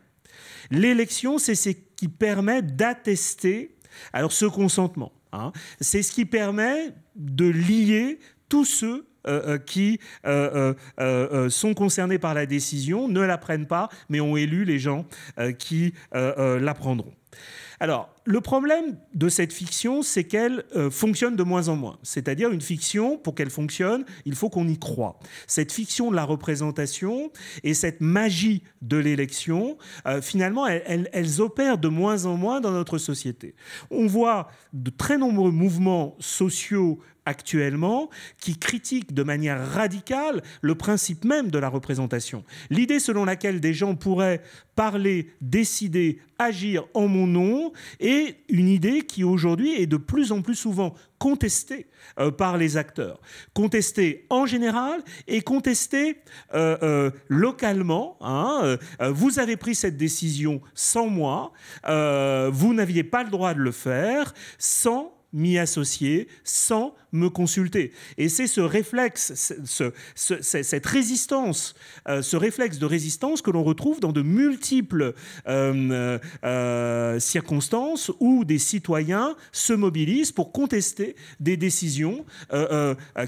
L'élection, c'est ce qui permet d'attester alors ce consentement. Hein, c'est ce qui permet de lier tous ceux euh, qui sont concernés par la décision, ne la prennent pas, mais ont élu les gens qui la prendront. Alors, le problème de cette fiction, c'est qu'elle euh, fonctionne de moins en moins. C'est-à-dire une fiction, pour qu'elle fonctionne, il faut qu'on y croit. Cette fiction de la représentation et cette magie de l'élection, euh, finalement, elles, elles, opèrent de moins en moins dans notre société. On voit de très nombreux mouvements sociaux actuellement qui critiquent de manière radicale le principe même de la représentation. L'idée selon laquelle des gens pourraient parler, décider, agir en mon nom est une idée qui aujourd'hui est de plus en plus souvent contestée euh, par les acteurs. Contestée en général et contestée euh, euh, localement. Hein, vous avez pris cette décision sans moi, vous n'aviez pas le droit de le faire sans m'y associer sans me consulter. Et c'est ce réflexe, ce, cette résistance, euh, ce réflexe de résistance que l'on retrouve dans de multiples euh, euh, circonstances où des citoyens se mobilisent pour contester des décisions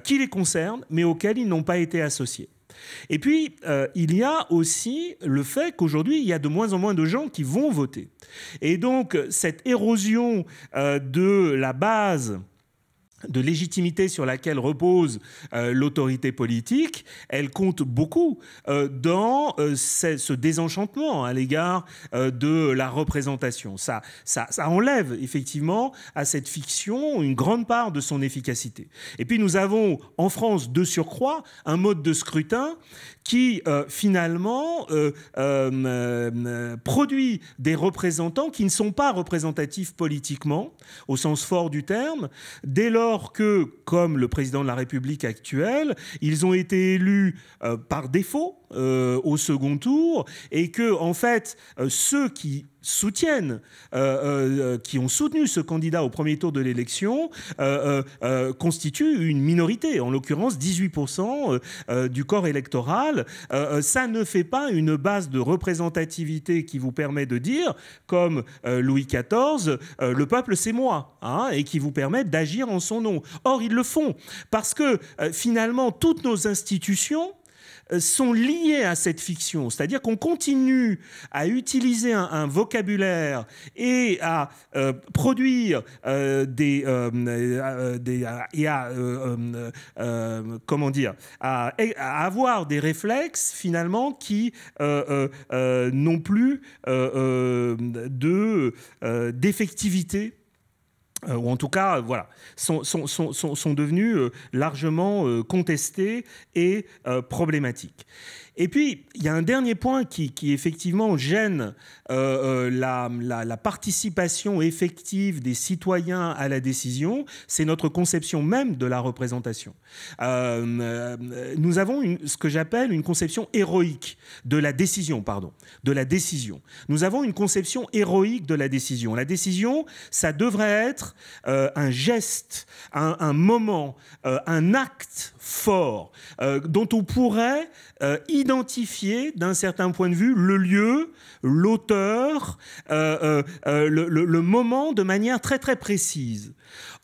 qui les concernent mais auxquelles ils n'ont pas été associés. Et puis, euh, il y a aussi le fait qu'aujourd'hui, il y a de moins en moins de gens qui vont voter. Et donc, cette érosion euh, de la base de légitimité sur laquelle repose euh, l'autorité politique, elle compte beaucoup euh, dans euh, ce désenchantement hein, à l'égard de la représentation. Ça, ça, ça, enlève effectivement à cette fiction une grande part de son efficacité. Et puis nous avons en France de surcroît un mode de scrutin qui euh, finalement euh, euh, produit des représentants qui ne sont pas représentatifs politiquement, au sens fort du terme, dès lors que, comme le président de la République actuelle, ils ont été élus par défaut au second tour et que, en fait, ceux qui soutiennent, euh, euh, euh, qui ont soutenu ce candidat au premier tour de l'élection, constituent une minorité, en l'occurrence 18% du corps électoral. ça ne fait pas une base de représentativité qui vous permet de dire, comme Louis XIV, le peuple c'est moi, hein, et qui vous permet d'agir en son nom. Or, ils le font, parce que finalement, toutes nos institutions, euh, sont liées à cette fiction. C'est-à-dire qu'on continue à utiliser un, vocabulaire et à produire des, comment dire à, avoir des réflexes finalement qui euh, euh, n'ont plus de d'effectivité euh, ou en tout cas, euh, voilà, sont, devenus euh, largement contestés et problématiques. Et puis, il y a un dernier point qui, effectivement gêne euh, euh, la, participation effective des citoyens à la décision, c'est notre conception même de la représentation. Euh, nous avons une, ce que j'appelle une conception héroïque de la décision, pardon, de la décision. Nous avons une conception héroïque de la décision. La décision, ça devrait être un geste, un, un moment, un acte fort, euh, dont on pourrait euh, identifier d'un certain point de vue le lieu, l'auteur, euh, le, moment de manière très très précise.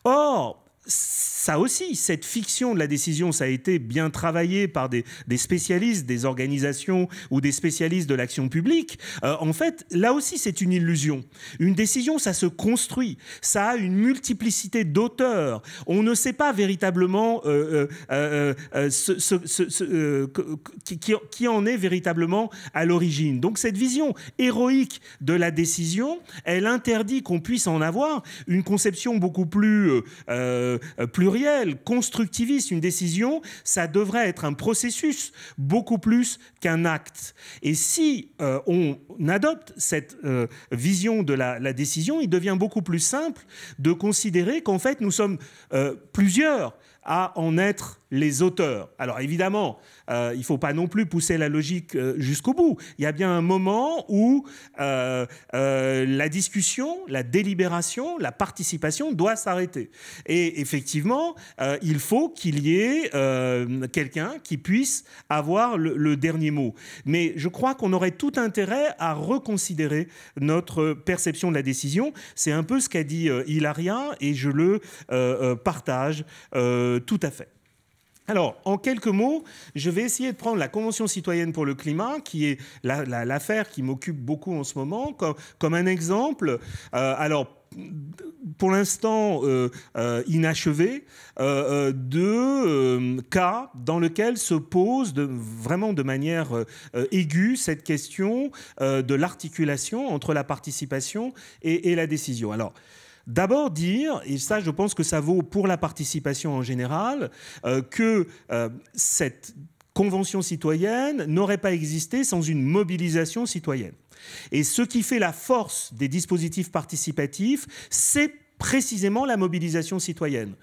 Or, ça aussi, cette fiction de la décision, ça a été bien travaillé par des, spécialistes, des organisations ou des spécialistes de l'action publique. Euh, en fait, là aussi, c'est une illusion. Une décision, ça se construit, ça a une multiplicité d'auteurs. On ne sait pas véritablement qui, en est véritablement à l'origine. Donc cette vision héroïque de la décision, elle interdit qu'on puisse en avoir une conception beaucoup plus, euh, euh, plus constructiviste, une décision, ça devrait être un processus beaucoup plus qu'un acte. Et si euh, on adopte cette euh, vision de la, décision, il devient beaucoup plus simple de considérer qu'en fait, nous sommes euh, plusieurs à en être les auteurs. Alors évidemment, euh, il ne faut pas non plus pousser la logique euh, jusqu'au bout. Il y a bien un moment où euh, la discussion, la délibération, la participation doit s'arrêter. Et effectivement, il faut qu'il y ait quelqu'un qui puisse avoir le, le, dernier mot. Mais je crois qu'on aurait tout intérêt à reconsidérer notre perception de la décision. C'est un peu ce qu'a dit Hilaria et je le partage tout à fait. Alors, en quelques mots, je vais essayer de prendre la Convention citoyenne pour le climat, qui est l'affaire qui m'occupe beaucoup en ce moment, comme, un exemple. Euh, alors, pour l'instant euh, euh, inachevé, de cas dans lesquels se pose vraiment de manière aiguë cette question de l'articulation entre la participation et, et, la décision. Alors, D'abord dire, et ça je pense que ça vaut pour la participation en général, euh, que euh, cette convention citoyenne n'aurait pas existé sans une mobilisation citoyenne. Et ce qui fait la force des dispositifs participatifs, c'est précisément la mobilisation citoyenne.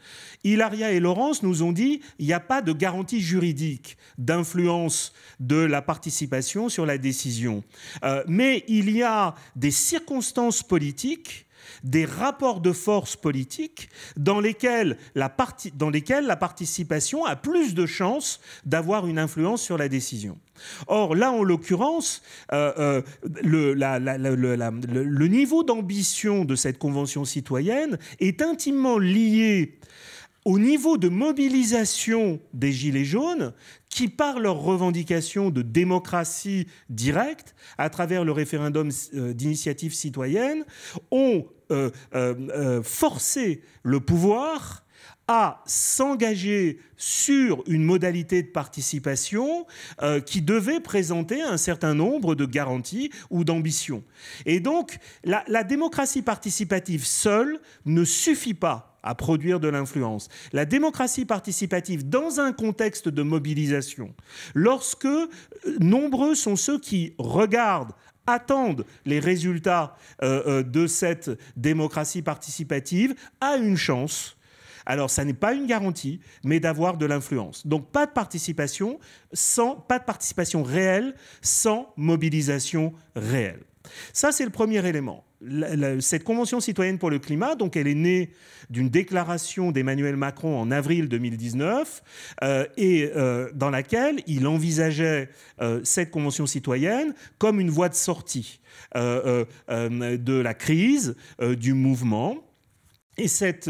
Hilaria et Laurence nous ont dit il n'y a pas de garantie juridique d'influence de la participation sur la décision. Euh, mais il y a des circonstances politiques des rapports de force politique dans lesquels la, dans lesquels la participation a plus de chances d'avoir une influence sur la décision. Or, là, en l'occurrence, euh, euh, le, niveau d'ambition de cette convention citoyenne est intimement lié au niveau de mobilisation des Gilets jaunes, qui, par leur revendication de démocratie directe, à travers le référendum euh, d'initiative citoyenne, ont euh, euh, euh, forcer le pouvoir à s'engager sur une modalité de participation qui devait présenter un certain nombre de garanties ou d'ambitions. Et donc, la, la démocratie participative seule ne suffit pas à produire de l'influence. La démocratie participative dans un contexte de mobilisation, lorsque nombreux sont ceux qui regardent attendent les résultats euh, euh, de cette démocratie participative a une chance. Alors, ça n'est pas une garantie, mais d'avoir de l'influence. Donc, pas de participation sans, pas de participation réelle sans mobilisation réelle. Ça, c'est le premier élément cette Convention citoyenne pour le climat, donc elle est née d'une déclaration d'Emmanuel Macron en avril 2019, euh, et euh, dans laquelle il envisageait euh, cette Convention citoyenne comme une voie de sortie de la crise, du mouvement. Et cette,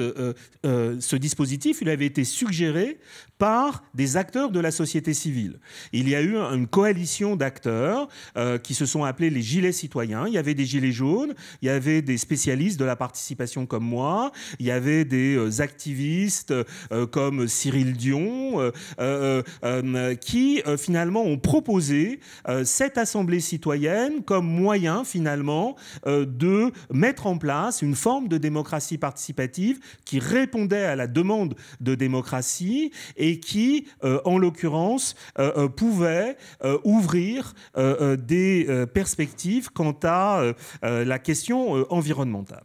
ce dispositif, il avait été suggéré par des acteurs de la société civile. Il y a eu une coalition d'acteurs euh, qui se sont appelés les Gilets citoyens. Il y avait des Gilets jaunes, il y avait des spécialistes de la participation comme moi, il y avait des euh, activistes euh, comme Cyril Dion, qui finalement ont proposé cette assemblée citoyenne comme moyen finalement de mettre en place une forme de démocratie participative qui répondait à la demande de démocratie et et qui, euh, en l'occurrence, euh, euh, pouvait ouvrir des perspectives quant à la question environnementale.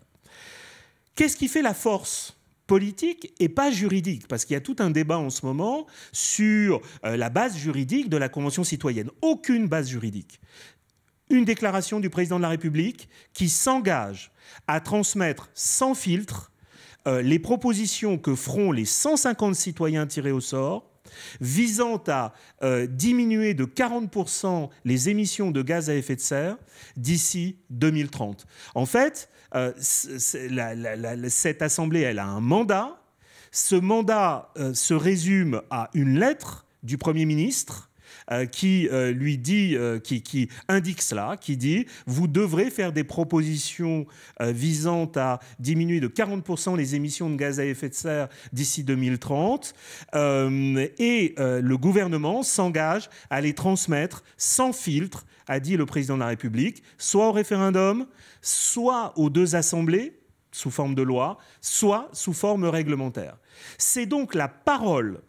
Qu'est-ce qui fait la force politique et pas juridique, parce qu'il y a tout un débat en ce moment sur la base juridique de la Convention citoyenne. Aucune base juridique. Une déclaration du président de la République qui s'engage à transmettre sans filtre euh, les propositions que feront les 150 citoyens tirés au sort visant à euh, diminuer de 40% les émissions de gaz à effet de serre d'ici 2030. En fait, euh, cette Assemblée, elle a un mandat. Ce mandat se résume à une lettre du Premier ministre euh, qui euh, lui dit, euh, qui, indique cela, qui dit vous devrez faire des propositions visant à diminuer de 40% les émissions de gaz à effet de serre d'ici 2030. et le gouvernement s'engage à les transmettre sans filtre, a dit le président de la République, soit au référendum, soit aux deux assemblées sous forme de loi, soit sous forme réglementaire. C'est donc la parole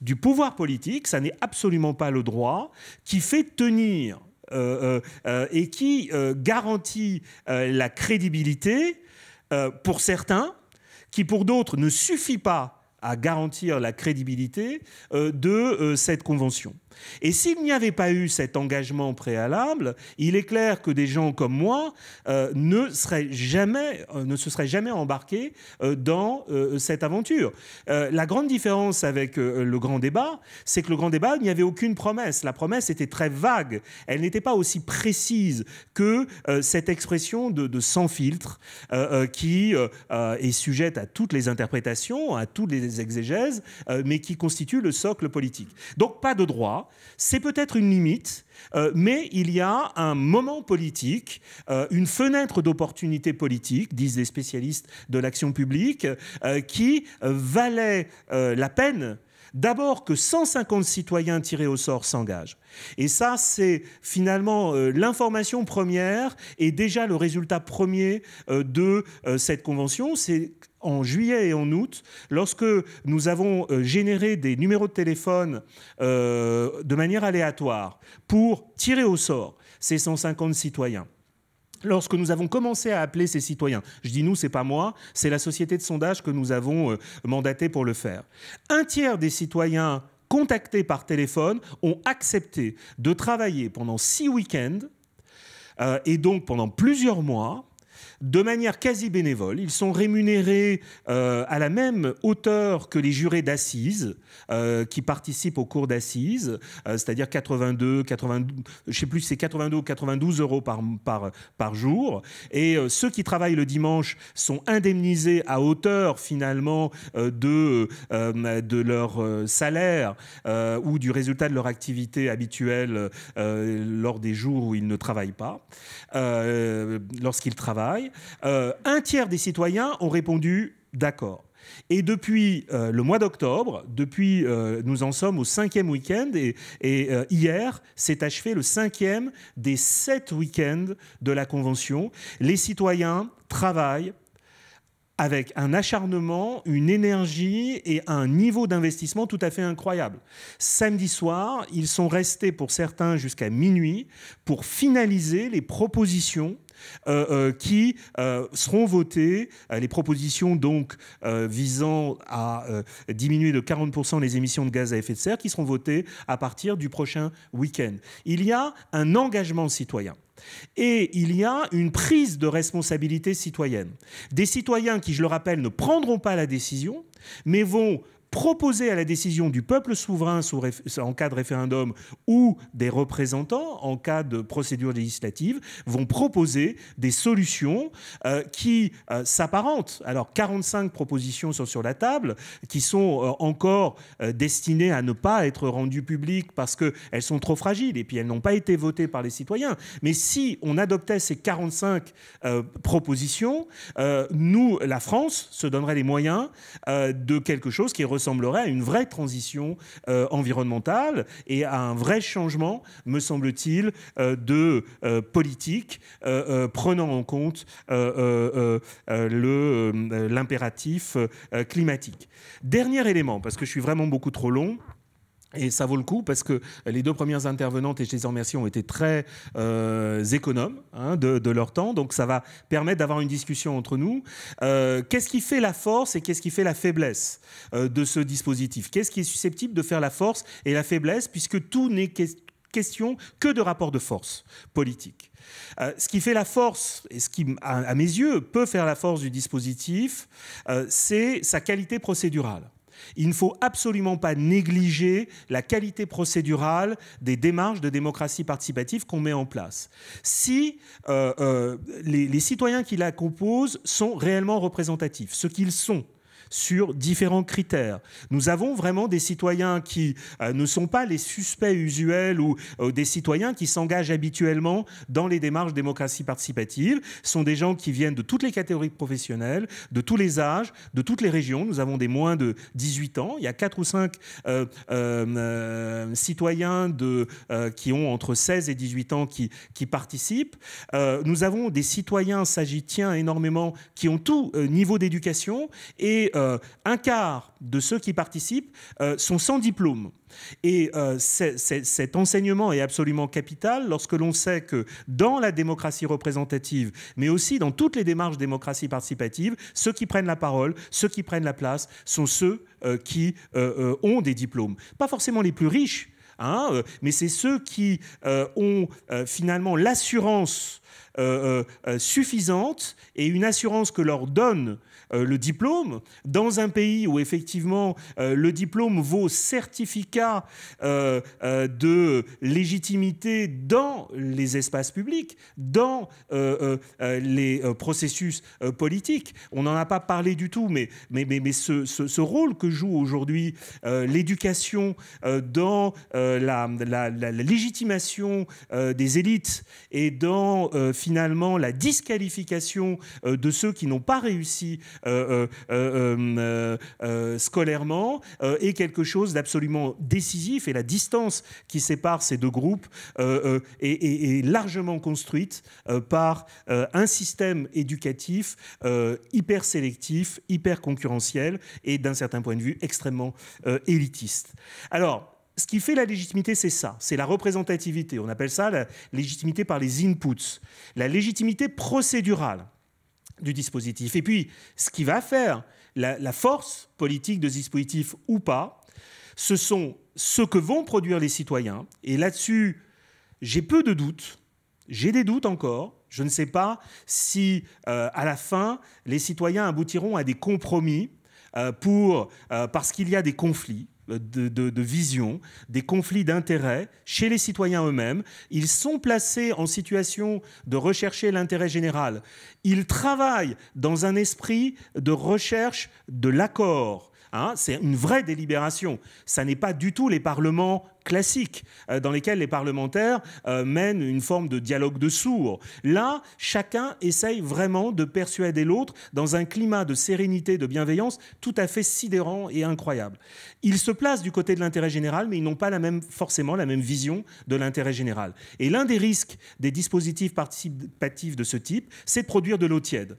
du pouvoir politique, ça n'est absolument pas le droit, qui fait tenir euh, euh, euh, et qui garantit la crédibilité pour certains, qui pour d'autres ne suffit pas à garantir la crédibilité de cette convention. Et s'il n'y avait pas eu cet engagement préalable, il est clair que des gens comme moi euh, ne, seraient jamais, euh, ne se seraient jamais embarqués euh, dans cette aventure. la grande différence avec le grand débat, c'est que le grand débat, il n'y avait aucune promesse. La promesse était très vague. Elle n'était pas aussi précise que cette expression de, de sans filtre qui est sujette à toutes les interprétations, à toutes les exégèses, mais qui constitue le socle politique. Donc pas de droit c'est peut-être une limite, euh, mais il y a un moment politique, euh, une fenêtre d'opportunité politique, disent les spécialistes de l'action publique, euh, qui valait la peine d'abord que 150 citoyens tirés au sort s'engagent. Et ça, c'est finalement l'information première et déjà le résultat premier de cette convention, c'est en juillet et en août, lorsque nous avons euh, généré des numéros de téléphone euh, de manière aléatoire pour tirer au sort ces 150 citoyens. Lorsque nous avons commencé à appeler ces citoyens, je dis nous, c'est pas moi, c'est la société de sondage que nous avons euh, mandatée pour le faire. Un tiers des citoyens contactés par téléphone ont accepté de travailler pendant six week-ends et donc pendant plusieurs mois de manière quasi bénévole. Ils sont rémunérés euh, à la même hauteur que les jurés d'assises euh, qui participent aux cours d'assises, euh, c'est-à-dire 82, 92, je sais plus c'est 82 ou 92 euros par, par jour. Et ceux qui travaillent le dimanche sont indemnisés à hauteur finalement de, de leur salaire ou du résultat de leur activité habituelle lors des jours où ils ne travaillent pas, lorsqu'ils travaillent. Euh, un tiers des citoyens ont répondu d'accord. Et depuis euh, le mois d'octobre, depuis euh, nous en sommes au cinquième week-end, et, hier s'est achevé le cinquième des sept week-ends de la Convention. Les citoyens travaillent avec un acharnement, une énergie et un niveau d'investissement tout à fait incroyable. Samedi soir, ils sont restés pour certains jusqu'à minuit pour finaliser les propositions euh, euh, qui euh, seront votées, les propositions donc visant à diminuer de 40% les émissions de gaz à effet de serre, qui seront votées à partir du prochain week-end. Il y a un engagement citoyen. Et il y a une prise de responsabilité citoyenne. Des citoyens qui, je le rappelle, ne prendront pas la décision, mais vont proposer à la décision du peuple souverain en cas de référendum ou des représentants en cas de procédure législative, vont proposer des solutions euh, qui euh, s'apparentent. Alors 45 propositions sont sur la table, qui sont euh, encore destinées à ne pas être rendues publiques parce qu'elles sont trop fragiles et puis elles n'ont pas été votées par les citoyens. Mais si on adoptait ces 45 propositions, nous, la France, se donnerait les moyens de quelque chose qui ressemble semblerait à une vraie transition euh, environnementale et à un vrai changement, me semble-t-il, euh, de euh, politique prenant en compte l'impératif climatique. Dernier élément, parce que je suis vraiment beaucoup trop long. Et ça vaut le coup parce que les deux premières intervenantes, et je les remercie, ont été très euh, économes hein, de, leur temps. Donc ça va permettre d'avoir une discussion entre nous. Euh, qu'est-ce qui fait la force et qu'est-ce qui fait la faiblesse euh, de ce dispositif Qu'est-ce qui est susceptible de faire la force et la faiblesse puisque tout n'est question que de rapport de force politique ce qui fait la force, et ce qui, à, mes yeux, peut faire la force du dispositif, c'est sa qualité procédurale. Il ne faut absolument pas négliger la qualité procédurale des démarches de démocratie participative qu'on met en place. Si euh, euh, les citoyens qui la composent sont réellement représentatifs, ce qu'ils sont, sur différents critères. Nous avons vraiment des citoyens qui euh, ne sont pas les suspects usuels ou euh, des citoyens qui s'engagent habituellement dans les démarches démocratie participative. Ce sont des gens qui viennent de toutes les catégories professionnelles, de tous les âges, de toutes les régions. Nous avons des moins de 18 ans. Il y a 4 ou 5 euh, citoyens de, qui ont entre 16 et 18 ans qui, qui participent. nous avons des citoyens, s'agit tiens énormément, qui ont tout niveau d'éducation et euh, un quart de ceux qui participent euh, sont sans diplôme. Et euh, cet enseignement est absolument capital lorsque l'on sait que dans la démocratie représentative, mais aussi dans toutes les démarches démocratie participative, ceux qui prennent la parole, ceux qui prennent la place, sont ceux qui ont des diplômes. Pas forcément les plus riches, hein, mais c'est ceux qui ont finalement l'assurance euh, euh, euh, suffisante et une assurance que leur donne le diplôme dans un pays où effectivement le diplôme vaut certificat de légitimité dans les espaces publics, dans les processus politiques. On n'en a pas parlé du tout, mais, mais, mais, ce, rôle que joue aujourd'hui l'éducation dans la, légitimation des élites et dans euh, finalement la disqualification euh, de ceux qui n'ont pas réussi euh, hum, scolairement est quelque chose d'absolument décisif et la distance qui sépare ces deux groupes est, largement construite par un système éducatif hyper sélectif, hyper concurrentiel et d'un certain point de vue extrêmement élitiste. Alors, ce qui fait la légitimité, c'est ça, c'est la représentativité. On appelle ça la légitimité par les inputs, la légitimité procédurale du dispositif. Et puis, ce qui va faire la, force politique de ce dispositif ou pas, ce sont ce que vont produire les citoyens. Et là-dessus, j'ai peu de doutes. J'ai des doutes encore. Je ne sais pas si, euh, à la fin, les citoyens aboutiront à des compromis euh, pour, euh, parce qu'il y a des conflits euh, de, vision, des conflits d'intérêts chez les citoyens eux-mêmes. Ils sont placés en situation de rechercher l'intérêt général. Ils travaillent dans un esprit de recherche de l'accord Hein, c'est une vraie délibération. Ça n'est pas du tout les parlements classiques euh, dans lesquels les parlementaires euh, mènent une forme de dialogue de sourds. Là, chacun essaye vraiment de persuader l'autre dans un climat de sérénité, de bienveillance tout à fait sidérant et incroyable. Ils se placent du côté de l'intérêt général, mais ils n'ont pas forcément la même vision de l'intérêt général. Et l'un des risques des dispositifs participatifs de ce type, c'est de produire de l'eau tiède.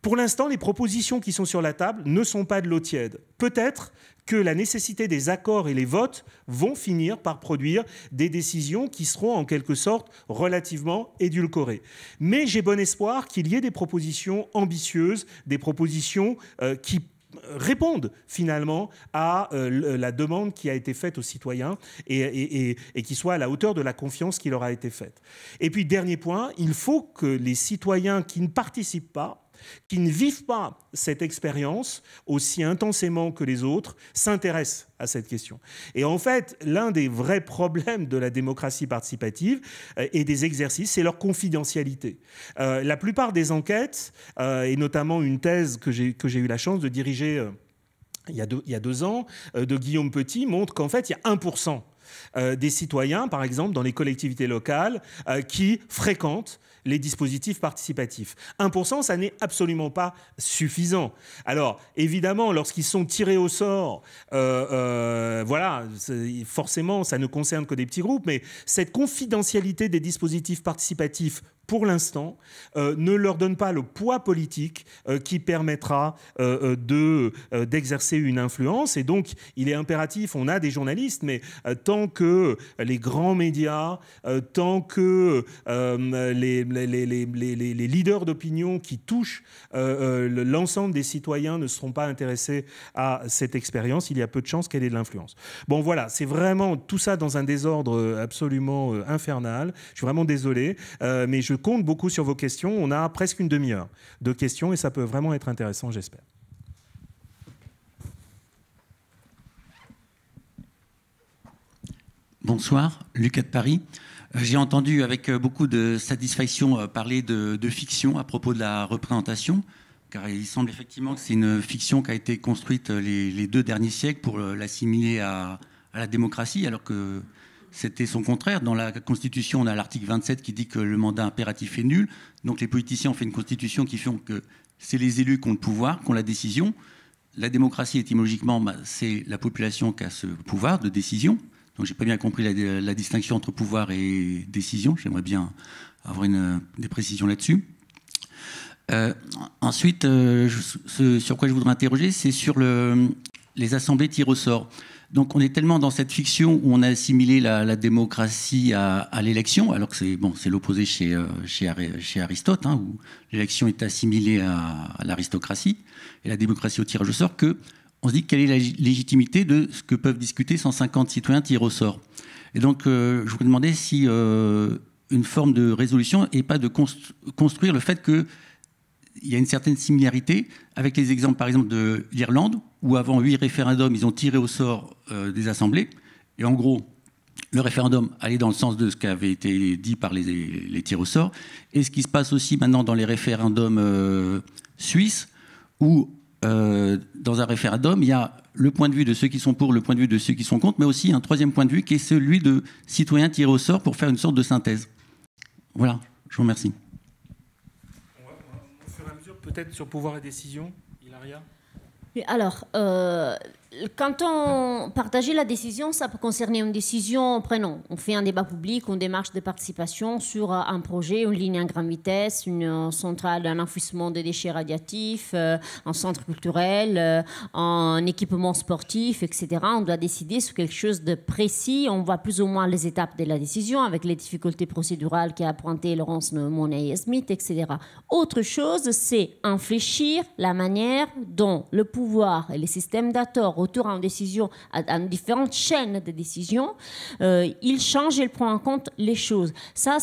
Pour l'instant, les propositions qui sont sur la table ne sont pas de l'eau tiède. Peut-être que la nécessité des accords et les votes vont finir par produire des décisions qui seront en quelque sorte relativement édulcorées. Mais j'ai bon espoir qu'il y ait des propositions ambitieuses, des propositions euh, qui répondent finalement à euh, la demande qui a été faite aux citoyens et, qui soit à la hauteur de la confiance qui leur a été faite. Et puis, dernier point, il faut que les citoyens qui ne participent pas qui ne vivent pas cette expérience aussi intensément que les autres, s'intéressent à cette question. Et en fait, l'un des vrais problèmes de la démocratie participative euh, et des exercices, c'est leur confidentialité. Euh, la plupart des enquêtes, euh, et notamment une thèse que j'ai eu la chance de diriger il, y a deux, ans, de Guillaume Petit, montre qu'en fait, il y a 1%. des citoyens, par exemple, dans les collectivités locales, qui fréquentent les dispositifs participatifs. 1%, ça n'est absolument pas suffisant. Alors, évidemment, lorsqu'ils sont tirés au sort, euh, euh, voilà, forcément, ça ne concerne que des petits groupes, mais cette confidentialité des dispositifs participatifs pour l'instant, euh, ne leur donne pas le poids politique qui permettra de d'exercer une influence. Et donc, il est impératif, on a des journalistes, mais tant que les grands médias, tant que les, les, leaders d'opinion qui touchent euh, euh, l'ensemble des citoyens ne seront pas intéressés à cette expérience, il y a peu de chances qu'elle ait de l'influence. Bon, voilà, c'est vraiment tout ça dans un désordre euh, absolument infernal. Je suis vraiment désolé, mais je compte beaucoup sur vos questions. On a presque une demi-heure de questions et ça peut vraiment être intéressant, j'espère. Bonsoir, Lucas de Paris. Euh, j'ai entendu avec euh, beaucoup de satisfaction euh, parler de, fiction à propos de la représentation, car il semble effectivement que c'est une fiction qui a été construite les, deux derniers siècles pour l'assimiler à, la démocratie, alors que c'était son contraire. Dans la Constitution, on a l'article 27 qui dit que le mandat impératif est nul. Donc les politiciens ont fait une Constitution qui fait que c'est les élus qui ont le pouvoir, qui ont la décision. La démocratie, étymologiquement, bah, c'est la population qui a ce pouvoir de décision. Donc j'ai pas bien compris la, distinction entre pouvoir et décision. J'aimerais bien avoir des précisions là-dessus. Euh, ensuite, euh, ce sur quoi je voudrais interroger, c'est sur les assemblées tir au sort. Donc on est tellement dans cette fiction où on a assimilé la, démocratie à, l'élection, alors que c'est bon, l'opposé chez, euh, Aristote, hein, où l'élection est assimilée à, à l'aristocratie et la démocratie au tirage au sort, que on se dit quelle est la légitimité de ce que peuvent discuter 150 citoyens tirés au sort. Et donc, euh, je vous demandais si euh, une forme de résolution n'est pas de construire le fait qu'il y a une certaine similarité avec les exemples, par exemple, de l'Irlande, où avant huit référendums, ils ont tiré au sort euh, des assemblées. Et en gros, le référendum allait dans le sens de ce qui avait été dit par les, les tirs au sort. Et ce qui se passe aussi maintenant dans les référendums suisses, où euh, dans un référendum, il y a le point de vue de ceux qui sont pour, le point de vue de ceux qui sont contre, mais aussi un troisième point de vue qui est celui de citoyens tirés au sort pour faire une sorte de synthèse. Voilà, je vous remercie. Au fur à mesure, peut-être sur pouvoir et décision, Hilaria Alors, euh, quand on partageait la décision, ça peut concerner une décision, prenons, on fait un débat public, on démarche de participation sur euh, un projet, une ligne à grande vitesse, une euh, centrale, un enfouissement de déchets radiatifs, euh, un centre culturel, un équipement sportif, etc. On doit décider sur quelque chose de précis. On voit plus ou moins les étapes de la décision avec les difficultés procédurales qu'a pointé Laurence Monet et Smith, etc. Autre chose, c'est infléchir la manière dont le pouvoir et les systèmes d'attente retour en décision, en différentes chaînes de décision, euh, il change, et il prend en compte les choses. Ça,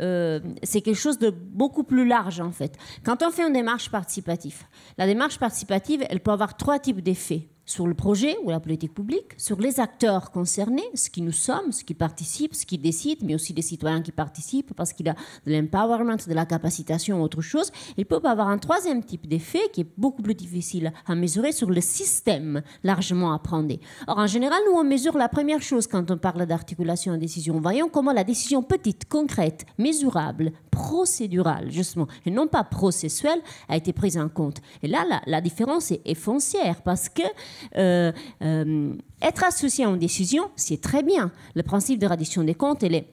euh, c'est quelque chose de beaucoup plus large, en fait. Quand on fait une démarche participative, la démarche participative, elle peut avoir trois types d'effets sur le projet ou la politique publique, sur les acteurs concernés, ce qui nous sommes, ce qui participe, ce qui décide, mais aussi les citoyens qui participent parce qu'il a de l'empowerment, de la capacitation, autre chose. Il peut avoir un troisième type d'effet qui est beaucoup plus difficile à mesurer sur le système largement apprendé. Or, en général, nous, on mesure la première chose quand on parle d'articulation et décision. Voyons comment la décision petite, concrète, mesurable, procédurale, justement, et non pas processuelle, a été prise en compte. Et là, la, différence est foncière parce que euh, euh, être associé une décision, c'est très bien. Le principe de reddition des comptes, elle est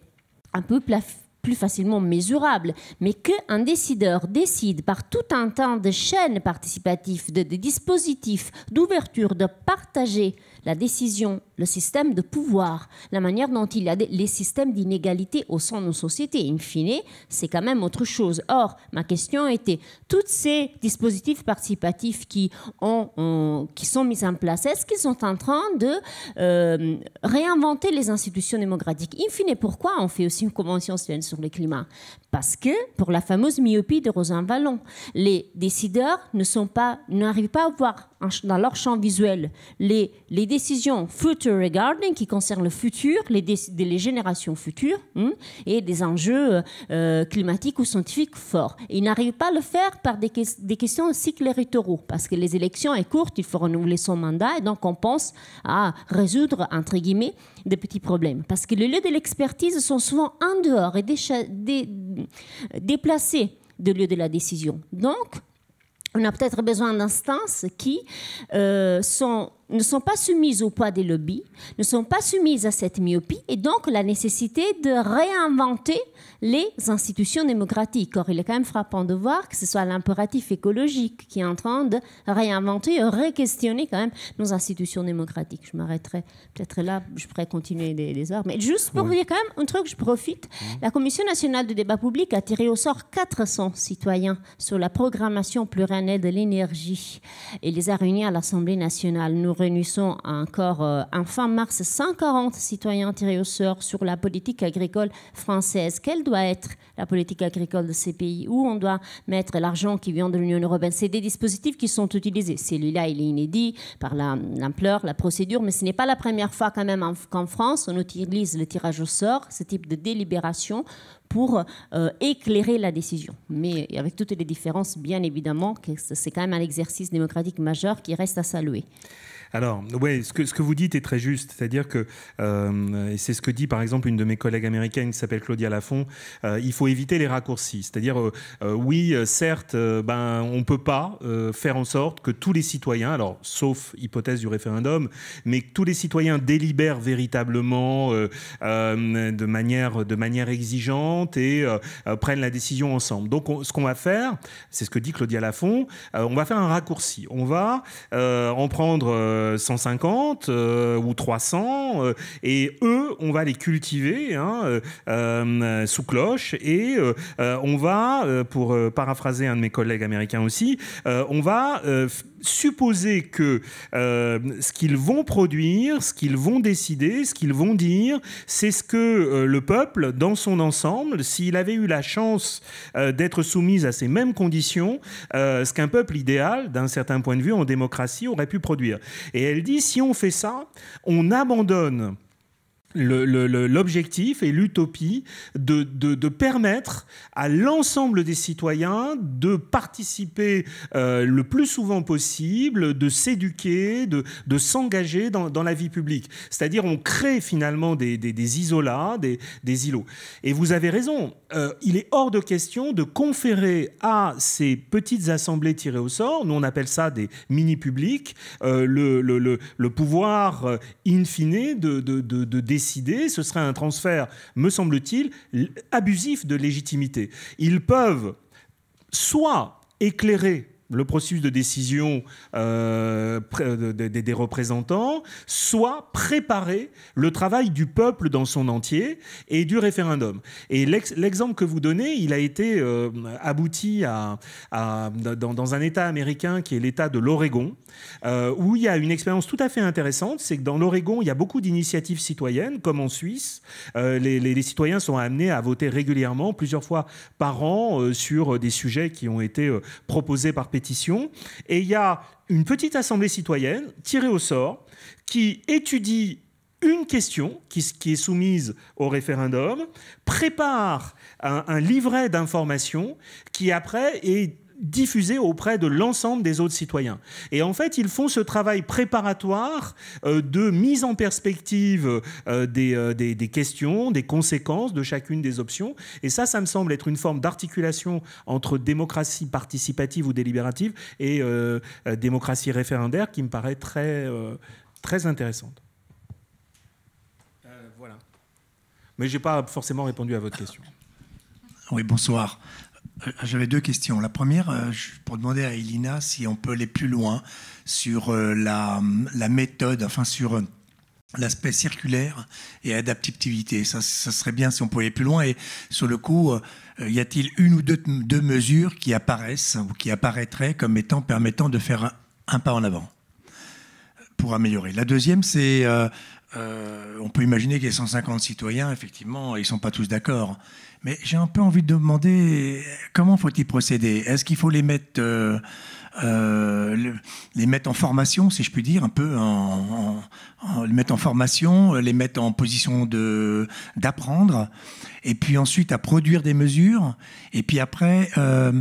un peu plus facilement mesurable, mais qu'un décideur décide par tout un temps de chaînes participatives, de, de dispositifs, d'ouverture, de partager la décision, le système de pouvoir, la manière dont il y a les systèmes d'inégalité au sein de nos sociétés. In fine, c'est quand même autre chose. Or, ma question était, tous ces dispositifs participatifs qui, ont, qui sont mis en place, est-ce qu'ils sont en train de euh, réinventer les institutions démocratiques In fine, pourquoi on fait aussi une convention sur le climat Parce que, pour la fameuse myopie de Rosan Vallon, les décideurs ne sont pas, n'arrivent pas à voir dans leur champ visuel les, les décision future regarding qui concerne le futur, les, les générations futures, hein, et des enjeux euh, climatiques ou scientifiques forts. Il n'arrive pas à le faire par des, des questions de parce que les élections sont courtes, il faut renouveler son mandat, et donc on pense à résoudre, entre guillemets, des petits problèmes. Parce que les lieux de l'expertise sont souvent en dehors et déplacés des lieu de la décision. Donc, on a peut-être besoin d'instances qui euh, sont ne sont pas soumises au poids des lobbies, ne sont pas soumises à cette myopie et donc la nécessité de réinventer les institutions démocratiques. Or, il est quand même frappant de voir que ce soit l'impératif écologique qui est en train de réinventer de quand même nos institutions démocratiques. Je m'arrêterai peut-être là, je pourrais continuer des, heures. Mais juste pour vous dire quand même un truc, je profite. Mhm. La Commission nationale de débat public a tiré au sort 400 citoyens sur la programmation pluriannuelle de l'énergie et les a réunis à l'Assemblée nationale. Nous réunissons encore en fin mars 140 citoyens tirés au sort sur la politique agricole française. Quelle doit être la politique agricole de ces pays Où on doit mettre l'argent qui vient de l'Union européenne C'est des dispositifs qui sont utilisés. Celui-là, il est inédit par l'ampleur, la, la, procédure, mais ce n'est pas la première fois quand même qu'en France, on utilise le tirage au sort, ce type de délibération, pour euh, éclairer la décision. Mais avec toutes les différences, bien évidemment, c'est quand même un exercice démocratique majeur qui reste à saluer. Alors, ouais, ce que, ce que vous dites est très juste. C'est-à-dire que, euh, et c'est ce que dit par exemple une de mes collègues américaines qui s'appelle Claudia Lafont, euh, il faut éviter les raccourcis. C'est-à-dire, oui, certes, ben, on ne peut pas faire en sorte que tous les citoyens, alors sauf hypothèse du référendum, mais que tous les citoyens délibèrent véritablement de, manière, de manière exigeante et euh, euh, prennent la décision ensemble. Donc ce qu'on va faire, c'est ce que dit Claudia Lafont, euh, on va faire un raccourci. On va en prendre 150 ou 300 et eux, on va les cultiver hein, sous cloche et on va, pour paraphraser un de mes collègues américains aussi, on va supposer que euh, ce qu'ils vont produire, ce qu'ils vont décider, ce qu'ils vont dire, c'est ce que euh, le peuple, dans son ensemble, s'il avait eu la chance euh, d'être soumis à ces mêmes conditions, ce qu'un peuple idéal, d'un certain point de vue, en démocratie, aurait pu produire. Et elle dit, si on fait ça, on abandonne l'objectif et l'utopie de, de, permettre à l'ensemble des citoyens de participer euh, le plus souvent possible, de s'éduquer, de, de s'engager dans, dans, la vie publique. C'est-à-dire on crée finalement des, des, des isolats, des, des, îlots. Et vous avez raison, euh, il est hors de question de conférer à ces petites assemblées tirées au sort, nous on appelle ça des mini-publics, euh, le, le, le, pouvoir in de, de, de décider ce serait un transfert, me semble-t-il, abusif de légitimité. Ils peuvent soit éclairer le processus de décision euh, des, représentants, soit préparer le travail du peuple dans son entier et du référendum. Et l'exemple que vous donnez, il a été euh, abouti à, dans, un État américain qui est l'État de l'Oregon, euh, où il y a une expérience tout à fait intéressante, c'est que dans l'Oregon, il y a beaucoup d'initiatives citoyennes, comme en Suisse. Les, les, citoyens sont amenés à voter régulièrement, plusieurs fois par an, sur des sujets qui ont été proposés par et il y a une petite assemblée citoyenne tirée au sort qui étudie une question qui, est soumise au référendum, prépare un, un livret d'informations qui après est diffusé auprès de l'ensemble des autres citoyens. Et en fait, ils font ce travail préparatoire euh, de mise en perspective euh, euh, des, questions, des conséquences de chacune des options. Et ça, ça me semble être une forme d'articulation entre démocratie participative ou délibérative et démocratie référendaire qui me paraît très, très intéressante. voilà. Mais je n'ai pas forcément répondu à votre question. Oui, bonsoir. Euh, j'avais deux questions. La première, euh, pour demander à Elina si on peut aller plus loin sur euh, la, méthode, enfin sur l'aspect circulaire et adaptivité. Ça, serait bien si on pouvait aller plus loin. Et sur le coup, y a-t-il une ou deux, mesures qui apparaissent ou qui apparaîtraient comme étant permettant de faire un, pas en avant pour améliorer La deuxième, c'est... on peut imaginer qu'il y a 150 citoyens, effectivement, ils ne sont pas tous d'accord. Mais j'ai un peu envie de demander comment faut-il procéder Est-ce qu'il faut les mettre, euh, euh les mettre en formation, si je puis dire, un peu en, les mettre en formation, les mettre en position de d'apprendre, et puis ensuite à produire des mesures, et puis après euh,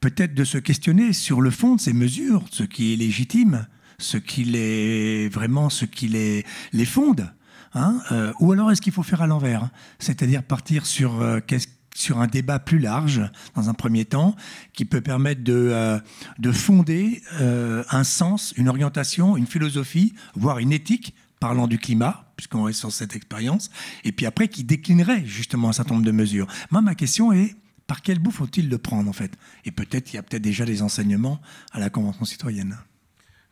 peut-être de se questionner sur le fond de ces mesures, ce qui est légitime, ce qui les vraiment ce qui les les fonde Hein, euh, ou alors est-ce qu'il faut faire à l'envers hein. C'est-à-dire partir euh, sur, un débat plus large, dans un premier temps, qui peut permettre de, euh, fonder un sens, une orientation, une philosophie, voire une éthique, parlant du climat, puisqu'on est sur cette expérience, et puis après qui déclinerait justement un certain nombre de mesures. Moi, ma question est, par quel bout faut-il le prendre en fait Et peut-être il y a peut-être déjà des enseignements à la Convention citoyenne.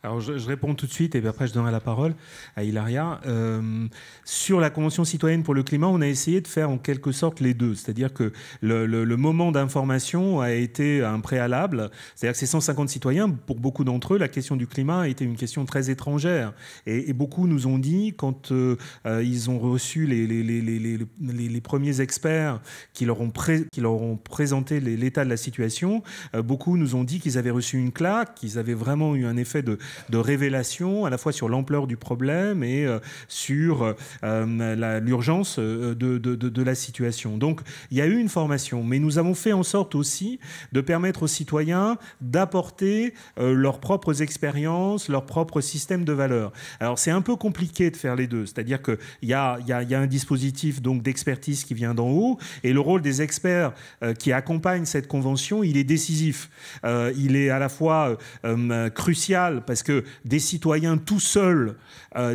Alors je, réponds tout de suite et après je donnerai la parole à Hilaria. Euh, sur la Convention citoyenne pour le climat, on a essayé de faire en quelque sorte les deux. C'est-à-dire que le, moment d'information a été un préalable. C'est-à-dire que ces 150 citoyens, pour beaucoup d'entre eux, la question du climat a été une question très étrangère. Et, beaucoup nous ont dit, quand euh, euh, ils ont reçu les, les, premiers experts qui leur ont, qui leur ont présenté l'état de la situation, beaucoup nous ont dit qu'ils avaient reçu une claque, qu'ils avaient vraiment eu un effet de de révélation, à la fois sur l'ampleur du problème et euh, sur euh, euh, l'urgence de, la situation. Donc il y a eu une formation, mais nous avons fait en sorte aussi de permettre aux citoyens d'apporter leurs propres expériences, leurs propres systèmes de valeurs. Alors c'est un peu compliqué de faire les deux, c'est-à-dire qu'il y a, y, a, un dispositif donc d'expertise qui vient d'en haut et le rôle des experts qui accompagnent cette convention, il est décisif. il est à la fois crucial parce parce que des citoyens tout seuls euh,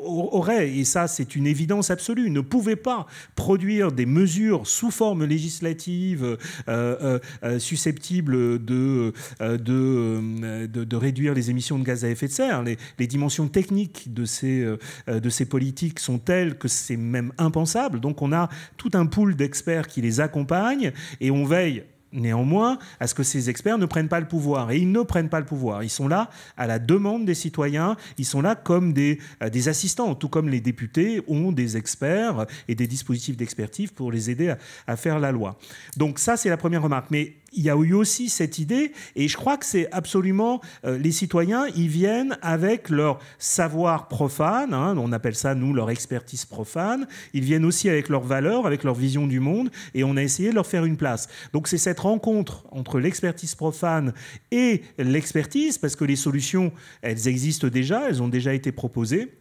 auraient, et ça c'est une évidence absolue, ne pouvaient pas produire des mesures sous forme législative euh, euh, susceptibles de de, réduire les émissions de gaz à effet de serre. Les, dimensions techniques de ces, de ces politiques sont telles que c'est même impensable. Donc on a tout un pool d'experts qui les accompagnent et on veille néanmoins à ce que ces experts ne prennent pas le pouvoir. Et ils ne prennent pas le pouvoir. Ils sont là à la demande des citoyens, ils sont là comme des, euh, des assistants, tout comme les députés ont des experts et des dispositifs d'expertise pour les aider à, à faire la loi. Donc ça, c'est la première remarque. Mais il y a eu aussi cette idée, et je crois que c'est absolument euh, les citoyens, ils viennent avec leur savoir profane, hein, on appelle ça nous leur expertise profane, ils viennent aussi avec leurs valeurs, avec leur vision du monde, et on a essayé de leur faire une place. Donc c'est cette rencontre entre l'expertise profane et l'expertise, parce que les solutions, elles existent déjà, elles ont déjà été proposées.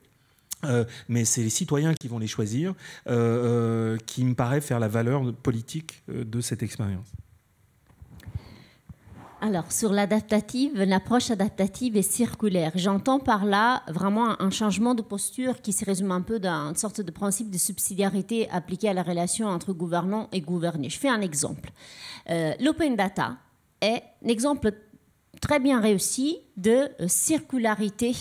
Euh, mais c'est les citoyens qui vont les choisir, euh, qui me paraît faire la valeur politique de cette expérience. Alors, sur l'adaptative, l'approche adaptative est circulaire. J'entends par là vraiment un changement de posture qui se résume un peu dans une sorte de principe de subsidiarité appliqué à la relation entre gouvernants et gouverné. Je fais un exemple. Euh, l'open data est un exemple très bien réussi de circularité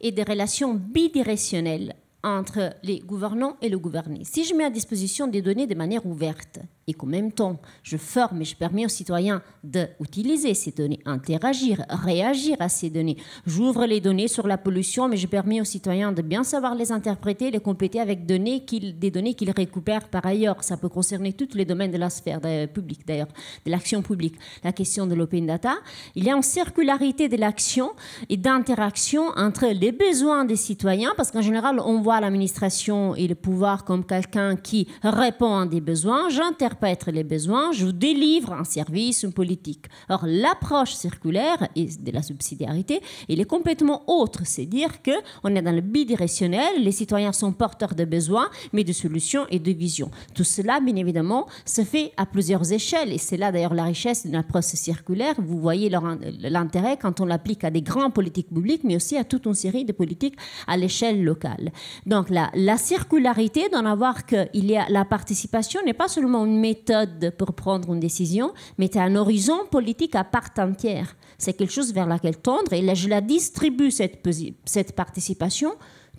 et des relations bidirectionnelles entre les gouvernants et le gouverné. Si je mets à disposition des données de manière ouverte, et qu'en même temps, je forme et je permets aux citoyens d'utiliser ces données, interagir, réagir à ces données. J'ouvre les données sur la pollution, mais je permets aux citoyens de bien savoir les interpréter, les compléter avec données des données qu'ils récupèrent par ailleurs. Ça peut concerner tous les domaines de la sphère euh, publique, d'ailleurs, de l'action publique. La question de l'open data, il y a une circularité de l'action et d'interaction entre les besoins des citoyens, parce qu'en général, on voit l'administration et le pouvoir comme quelqu'un qui répond à des besoins. J'interprète être les besoins, je vous délivre un service, une politique. Or, l'approche circulaire et de la subsidiarité, il est complètement autre. cest dire dire qu'on est dans le bidirectionnel, les citoyens sont porteurs de besoins, mais de solutions et de visions. Tout cela, bien évidemment, se fait à plusieurs échelles. Et c'est là d'ailleurs la richesse d'une approche circulaire. Vous voyez l'intérêt quand on l'applique à des grandes politiques publiques, mais aussi à toute une série de politiques à l'échelle locale. Donc la, la circularité, d'en avoir qu'il y a la participation, n'est pas seulement une méthode pour prendre une décision, mais tu as un horizon politique à part entière. C'est quelque chose vers laquelle tendre et là, je la distribue, cette, cette participation,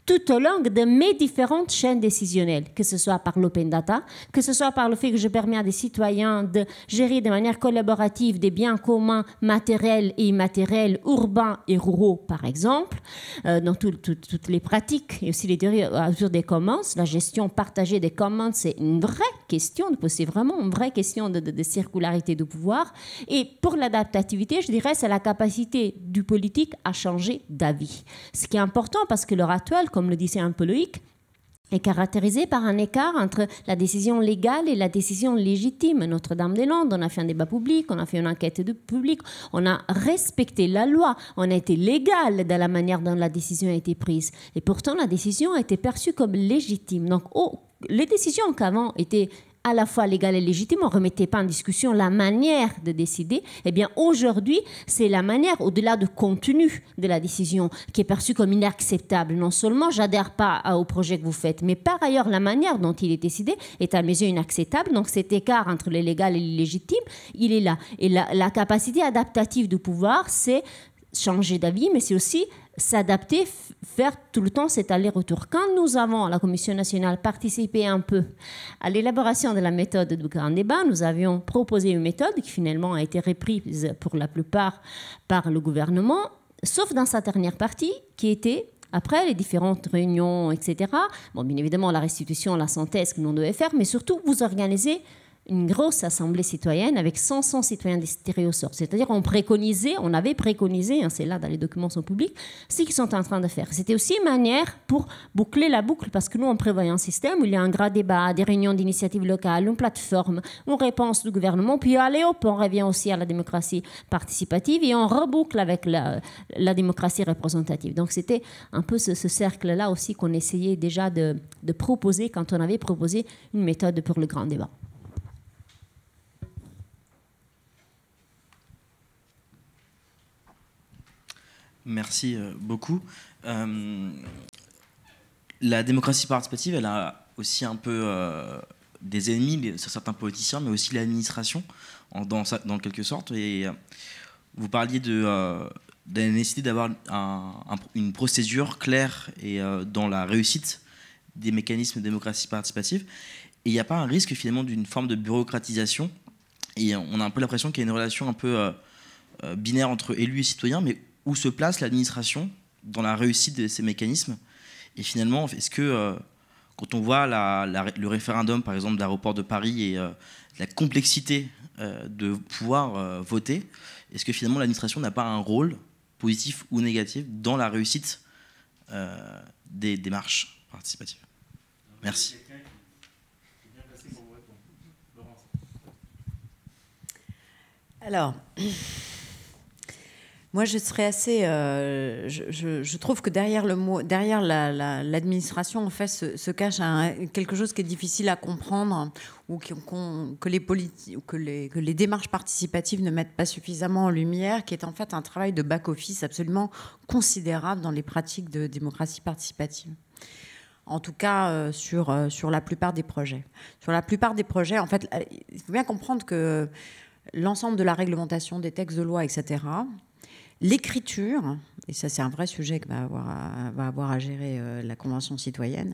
tout au long de mes différentes chaînes décisionnelles, que ce soit par l'open data, que ce soit par le fait que je permets à des citoyens de gérer de manière collaborative des biens communs matériels et immatériels, urbains et ruraux, par exemple, euh, dans toutes les pratiques et aussi les théories autour des commons. La gestion partagée des commons, c'est une vraie question, c'est vraiment une vraie question de, circularité de pouvoir. Et pour l'adaptativité, je dirais, c'est la capacité du politique à changer d'avis. Ce qui est important parce que l'heure actuelle, comme le disait un peu Loïc, est caractérisée par un écart entre la décision légale et la décision légitime. Notre-Dame-des-Landes, on a fait un débat public, on a fait une enquête de public, on a respecté la loi, on a été légal dans la manière dont la décision a été prise. Et pourtant, la décision a été perçue comme légitime. Donc, oh, les décisions qu'avant étaient à la fois légal et légitime, on ne remettait pas en discussion la manière de décider, eh bien aujourd'hui, c'est la manière, au-delà du contenu de la décision, qui est perçue comme inacceptable. Non seulement j'adhère pas au projet que vous faites, mais par ailleurs, la manière dont il est décidé est à mes yeux inacceptable. Donc cet écart entre le légal et l'illégitime, il est là. Et la, la capacité adaptative du pouvoir, c'est changer d'avis, mais c'est aussi s'adapter, faire tout le temps cet aller-retour. Quand nous avons, à la Commission nationale, participé un peu à l'élaboration de la méthode du grand débat, nous avions proposé une méthode qui finalement a été reprise pour la plupart par le gouvernement, sauf dans sa dernière partie qui était après les différentes réunions, etc. Bon, bien évidemment, la restitution, la synthèse que l'on devait faire, mais surtout, vous organisez une grosse assemblée citoyenne avec 500 citoyens des sort, C'est-à-dire on préconisait, on avait préconisé, hein, c'est là dans les documents sont publics, ce qu'ils sont en train de faire. C'était aussi une manière pour boucler la boucle parce que nous on prévoyait un système où il y a un grand débat, des réunions d'initiatives locales, une plateforme, une réponse du gouvernement, puis allez hop, on revient aussi à la démocratie participative et on reboucle avec la, démocratie représentative. Donc c'était un peu ce, cercle-là aussi qu'on essayait déjà de proposer quand on avait proposé une méthode pour le grand débat. Merci euh, beaucoup. Euh, la démocratie participative, elle a aussi un peu euh, des ennemis, sur certains politiciens, mais aussi l'administration, dans, dans, quelque sorte. Et vous parliez de, la nécessité d'avoir une procédure claire et dans la réussite des mécanismes de démocratie participative. Et il n'y a pas un risque finalement d'une forme de bureaucratisation. Et on a un peu l'impression qu'il y a une relation un peu binaire entre élus et citoyens, mais où se place l'administration dans la réussite de ces mécanismes Et finalement, est-ce que euh, quand on voit le référendum, par exemple, de l'aéroport de Paris et euh, la complexité euh, de pouvoir voter, est-ce que finalement l'administration n'a pas un rôle positif ou négatif dans la réussite des démarches participatives Merci. Alors, moi, je serais assez. Euh, je, trouve que derrière le mot, derrière l'administration, en fait, se, cache quelque chose qui est difficile à comprendre ou qui, que, les que les démarches participatives ne mettent pas suffisamment en lumière, qui est en fait un travail de back-office absolument considérable dans les pratiques de démocratie participative en tout cas euh, sur, euh, sur la plupart des projets. Sur la plupart des projets, en fait, il faut bien comprendre que l'ensemble de la réglementation des textes de loi, etc., L'écriture, et ça c'est un vrai sujet que va avoir à, gérer euh, la Convention citoyenne,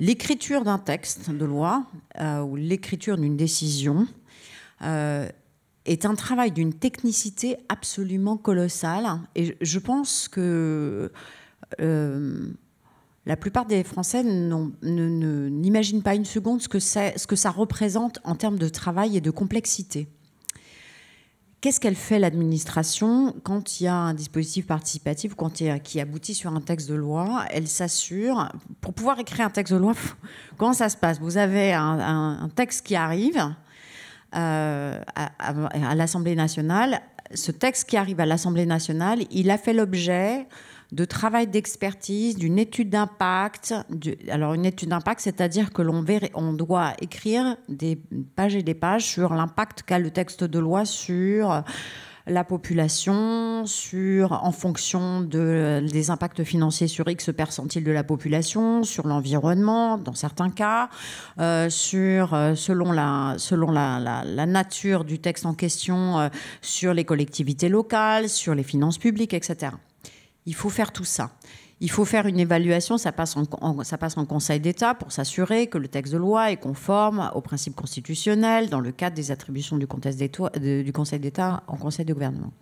l'écriture d'un texte de loi euh, ou l'écriture d'une décision euh, est un travail d'une technicité absolument colossale. Et je pense que la plupart des Français n'imaginent pas une seconde ce que, ce que ça représente en termes de travail et de complexité. Qu'est-ce qu'elle fait l'administration quand il y a un dispositif participatif, quand il qui aboutit sur un texte de loi Elle s'assure, pour pouvoir écrire un texte de loi, comment ça se passe Vous avez un, texte qui arrive euh, à l'Assemblée nationale. Ce texte qui arrive à l'Assemblée nationale, il a fait l'objet de travail d'expertise, d'une étude d'impact. Alors une étude d'impact, c'est-à-dire que l'on on doit écrire des pages et des pages sur l'impact qu'a le texte de loi sur la population, sur, en fonction de, des impacts financiers sur X percentile de la population, sur l'environnement, dans certains cas, euh, sur, euh, selon, la, selon la, nature du texte en question, euh, sur les collectivités locales, sur les finances publiques, etc. Il faut faire tout ça. Il faut faire une évaluation, ça passe en, ça passe en Conseil d'État pour s'assurer que le texte de loi est conforme aux principes constitutionnels dans le cadre des attributions du, du Conseil d'État en Conseil de gouvernement.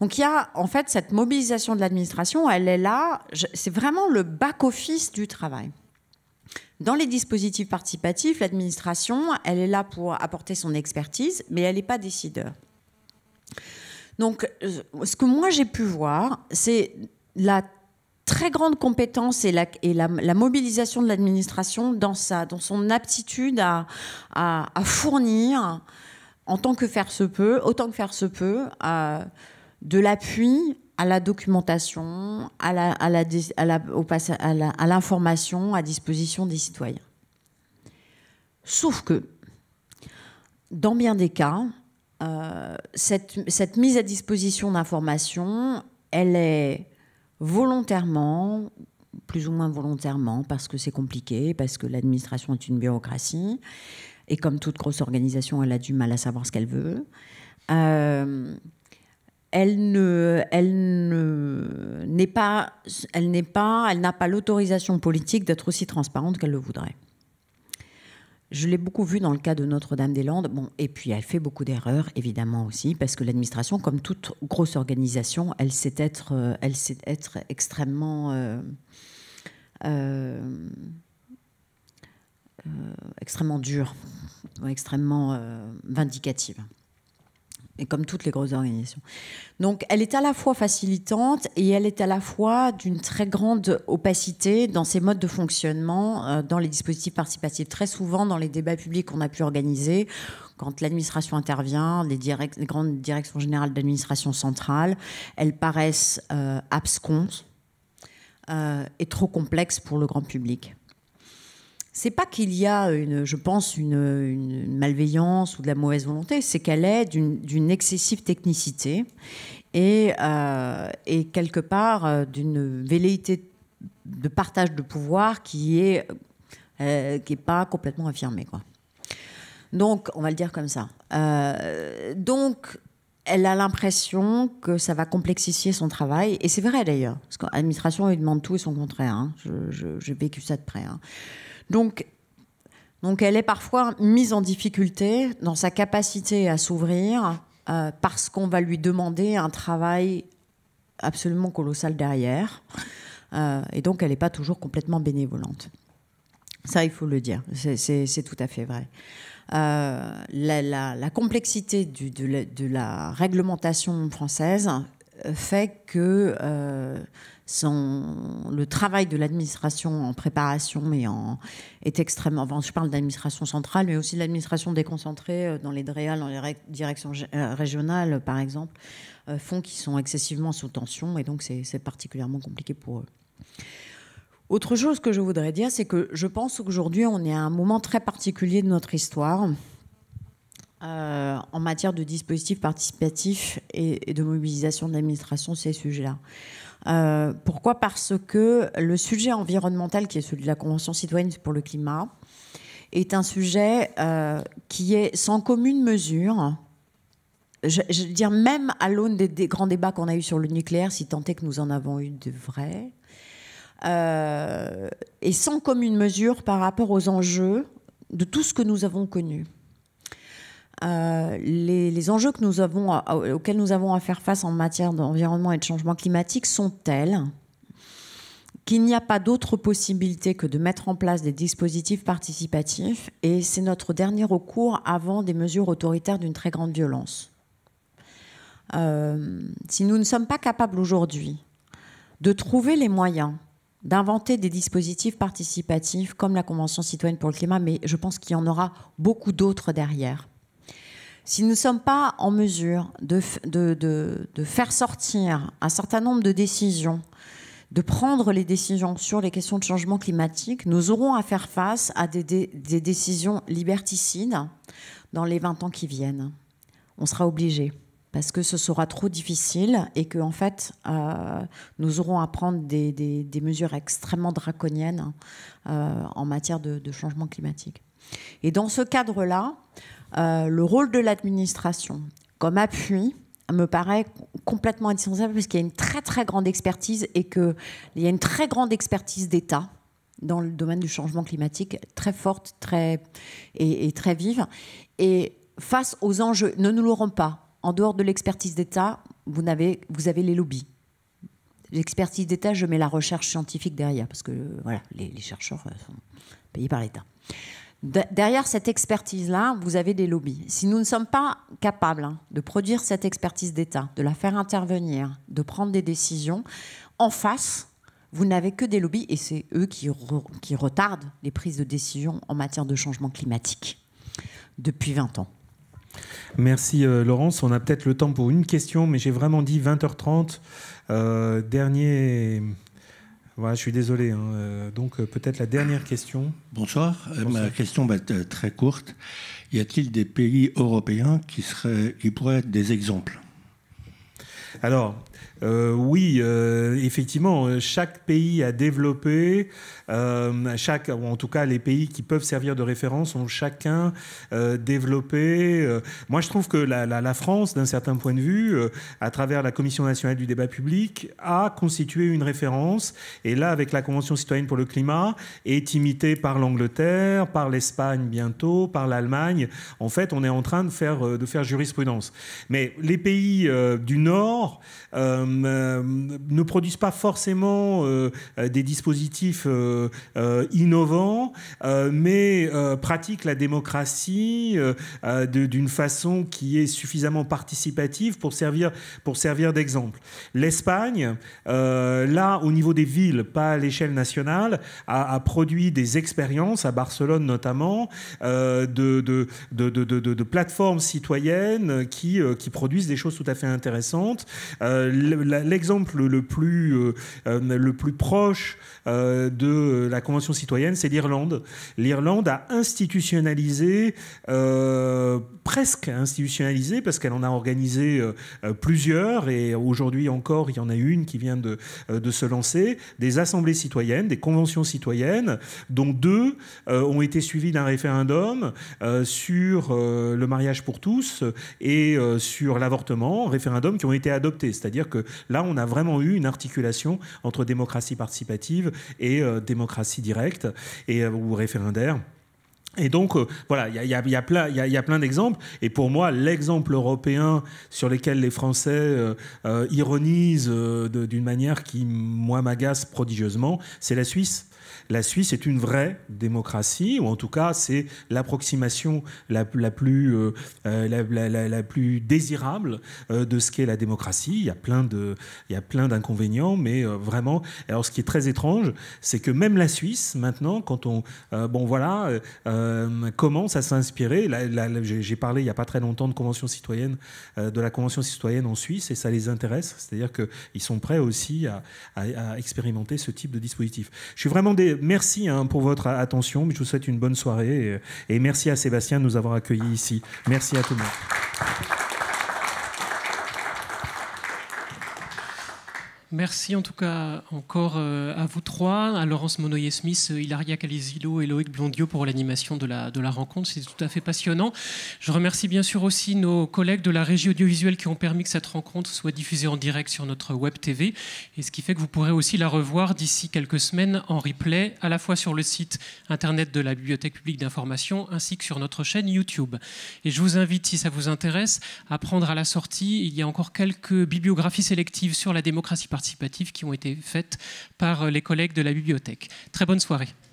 Donc il y a en fait cette mobilisation de l'administration, elle est là, c'est vraiment le back-office du travail. Dans les dispositifs participatifs, l'administration, elle est là pour apporter son expertise, mais elle n'est pas décideur. Donc, euh, ce que moi j'ai pu voir, c'est la très grande compétence et la, mobilisation de l'administration dans dans son aptitude à, fournir, en tant que faire se peut, autant que faire se peut, euh, de l'appui à la documentation, à l'information à disposition des citoyens. Sauf que, dans bien des cas, euh, cette, mise à disposition d'informations, elle est volontairement, plus ou moins volontairement, parce que c'est compliqué, parce que l'administration est une bureaucratie, et comme toute grosse organisation, elle a du mal à savoir ce qu'elle veut. Euh, elle ne, elle n'est pas, elle n'est pas, elle n'a pas l'autorisation politique d'être aussi transparente qu'elle le voudrait. Je l'ai beaucoup vu dans le cas de Notre-Dame-des-Landes. Bon, et puis elle fait beaucoup d'erreurs, évidemment aussi, parce que l'administration, comme toute grosse organisation, elle sait être, euh, elle sait être extrêmement, euh, euh, extrêmement dure, extrêmement vindicative et comme toutes les grosses organisations. Donc elle est à la fois facilitante et elle est à la fois d'une très grande opacité dans ses modes de fonctionnement, euh, dans les dispositifs participatifs. Très souvent, dans les débats publics qu'on a pu organiser, quand l'administration intervient, les, grandes directions générales d'administration centrale, elles paraissent euh, euh et trop complexes pour le grand public c'est pas qu'il y a, une, je pense, une, malveillance ou de la mauvaise volonté, c'est qu'elle est d'une excessive technicité et, euh, quelque part euh, d'une velléité de partage de pouvoir qui est euh, qui est pas complètement affirmée, quoi. Donc, on va le dire comme ça. donc, elle a l'impression que ça va complexifier son travail. Et c'est vrai d'ailleurs, parce que l'administration lui demande tout et son contraire. Hein. J'ai vécu ça de près. Hein. Donc, donc elle est parfois mise en difficulté dans sa capacité à s'ouvrir euh, parce qu'on va lui demander un travail absolument colossal derrière. Euh, et donc elle n'est pas toujours complètement bénévolante. Ça, il faut le dire, c'est tout à fait vrai. Euh, la, complexité de, la, réglementation française fait que le travail de l'administration en préparation est extrêmement. je parle d'administration centrale, mais aussi de l'administration déconcentrée euh, dans les DREAL, dans les directions euh, régionales, par exemple, euh, font qu'ils sont excessivement sous tension et donc c'est particulièrement compliqué pour eux. Autre chose que je voudrais dire, c'est que je pense qu'aujourd'hui, on est à un moment très particulier de notre histoire en matière de dispositifs participatifs et, de mobilisation de l'administration sur ces sujets-là. Euh, pourquoi Parce que le sujet environnemental, qui est celui de la Convention citoyenne pour le climat, est un sujet euh, qui est sans commune mesure. Je, veux dire, même à l'aune des, grands débats qu'on a eus sur le nucléaire, si tant est que nous en avons eu de vrais, euh, et sans commune mesure par rapport aux enjeux de tout ce que nous avons connu. Euh, les, enjeux auxquels nous avons à faire face en matière d'environnement et de changement climatique sont tels qu'il n'y a pas d'autre possibilité que de mettre en place des dispositifs participatifs et c'est notre dernier recours avant des mesures autoritaires d'une très grande violence. Euh, si nous ne sommes pas capables aujourd'hui de trouver les moyens d'inventer des dispositifs participatifs comme la Convention citoyenne pour le climat, mais je pense qu'il y en aura beaucoup d'autres derrière, si nous ne sommes pas en mesure de, faire sortir un certain nombre de décisions, de prendre les décisions sur les questions de changement climatique, nous aurons à faire face à des, décisions liberticides dans les 20 ans qui viennent. On sera obligé parce que ce sera trop difficile et que en fait euh, nous aurons à prendre des, mesures extrêmement draconiennes euh, en matière de, changement climatique. Et dans ce cadre-là, euh, le rôle de l'administration comme appui me paraît complètement indispensable puisqu'il y a une très très grande expertise et qu'il y a une très grande expertise d'État dans le domaine du changement climatique, très forte très, et, très vive. Et face aux enjeux, ne nous l'aurons pas. En dehors de l'expertise d'État, vous avez, vous avez les lobbies l'expertise d'État, je mets la recherche scientifique derrière, parce que voilà, les, les chercheurs euh, sont payés par l'État derrière cette expertise-là, vous avez des lobbies. Si nous ne sommes pas capables hein, de produire cette expertise d'État, de la faire intervenir, de prendre des décisions, en face, vous n'avez que des lobbies et c'est eux qui, retardent les prises de décision en matière de changement climatique depuis 20 ans. Merci euh, Laurence. On a peut-être le temps pour une question, mais j'ai vraiment dit 20h30. Euh, dernier je suis désolé. Hein. Euh, donc euh, peut-être la dernière question. Bonsoir. Euh, ma question va être très courte. Y a-t-il des pays européens qui, seraient, qui pourraient être des exemples Alors, euh, oui, euh, effectivement, euh, chaque pays a développé, chaque, ou en tout cas les pays qui peuvent servir de référence ont chacun développé. moi, je trouve que la, France, d'un certain point de vue, à travers la Commission nationale du débat public, a constitué une référence. Et là, avec la Convention citoyenne pour le climat, est imitée par l'Angleterre, par l'Espagne bientôt, par l'Allemagne. En fait, on est en train de faire, de faire jurisprudence. Mais les pays du Nord, euh, ne produisent pas forcément euh, des dispositifs euh, innovants, mais pratiquent la démocratie d'une façon qui est suffisamment participative pour servir, pour servir d'exemple. L'Espagne, là, au niveau des villes, pas à l'échelle nationale, a, produit des expériences, à Barcelone notamment, de, de, plateformes citoyennes qui, qui produisent des choses tout à fait intéressantes l'exemple le plus euh, euh, le plus proche euh, de la Convention citoyenne, c'est l'Irlande. L'Irlande a institutionnalisé, presque institutionnalisé, parce qu'elle en a organisé plusieurs, et aujourd'hui encore, il y en a une qui vient de, se lancer, des assemblées citoyennes, des conventions citoyennes, dont deux ont été suivies d'un référendum sur le mariage pour tous et sur l'avortement, référendum qui ont été adoptés. C'est-à-dire que là, on a vraiment eu une articulation entre démocratie participative et euh, démocratie directe et, euh, ou référendaire. Et donc, voilà, il y a, plein, d'exemples. Et pour moi, l'exemple européen sur lequel les Français euh, ironisent d'une manière qui, moi, m'agace prodigieusement, c'est la Suisse la Suisse est une vraie démocratie, ou en tout cas c'est l'approximation la, euh, euh, plus, désirable euh, de ce qu'est la démocratie. Il y a plein d'inconvénients, mais vraiment. Alors ce qui est très étrange, c'est que même la Suisse maintenant, quand on, bon voilà, commence à s'inspirer. J'ai parlé il n'y a pas très longtemps de convention citoyenne, de la convention citoyenne en Suisse, et ça les intéresse. C'est-à-dire qu'ils sont prêts aussi à, à, expérimenter ce type de dispositif. Je suis vraiment des merci hein, pour votre attention. Je vous souhaite une bonne soirée et, merci à Sébastien de nous avoir accueillis ici. Merci à tout Merci en tout cas encore euh, à vous trois, à Laurence Monoyer-Smith, euh, Hilaria Calesilo et Loïc Blondio pour l'animation de la, de la rencontre. C'est tout à fait passionnant. Je remercie bien sûr aussi nos collègues de la régie audiovisuelle qui ont permis que cette rencontre soit diffusée en direct sur notre web TV. Et ce qui fait que vous pourrez aussi la revoir d'ici quelques semaines en replay, à la fois sur le site internet de la Bibliothèque publique d'information ainsi que sur notre chaîne YouTube. Et je vous invite, si ça vous intéresse, à prendre à la sortie. Il y a encore quelques bibliographies sélectives sur la démocratie participatives qui ont été faites par euh, les collègues de la bibliothèque. Très bonne soirée.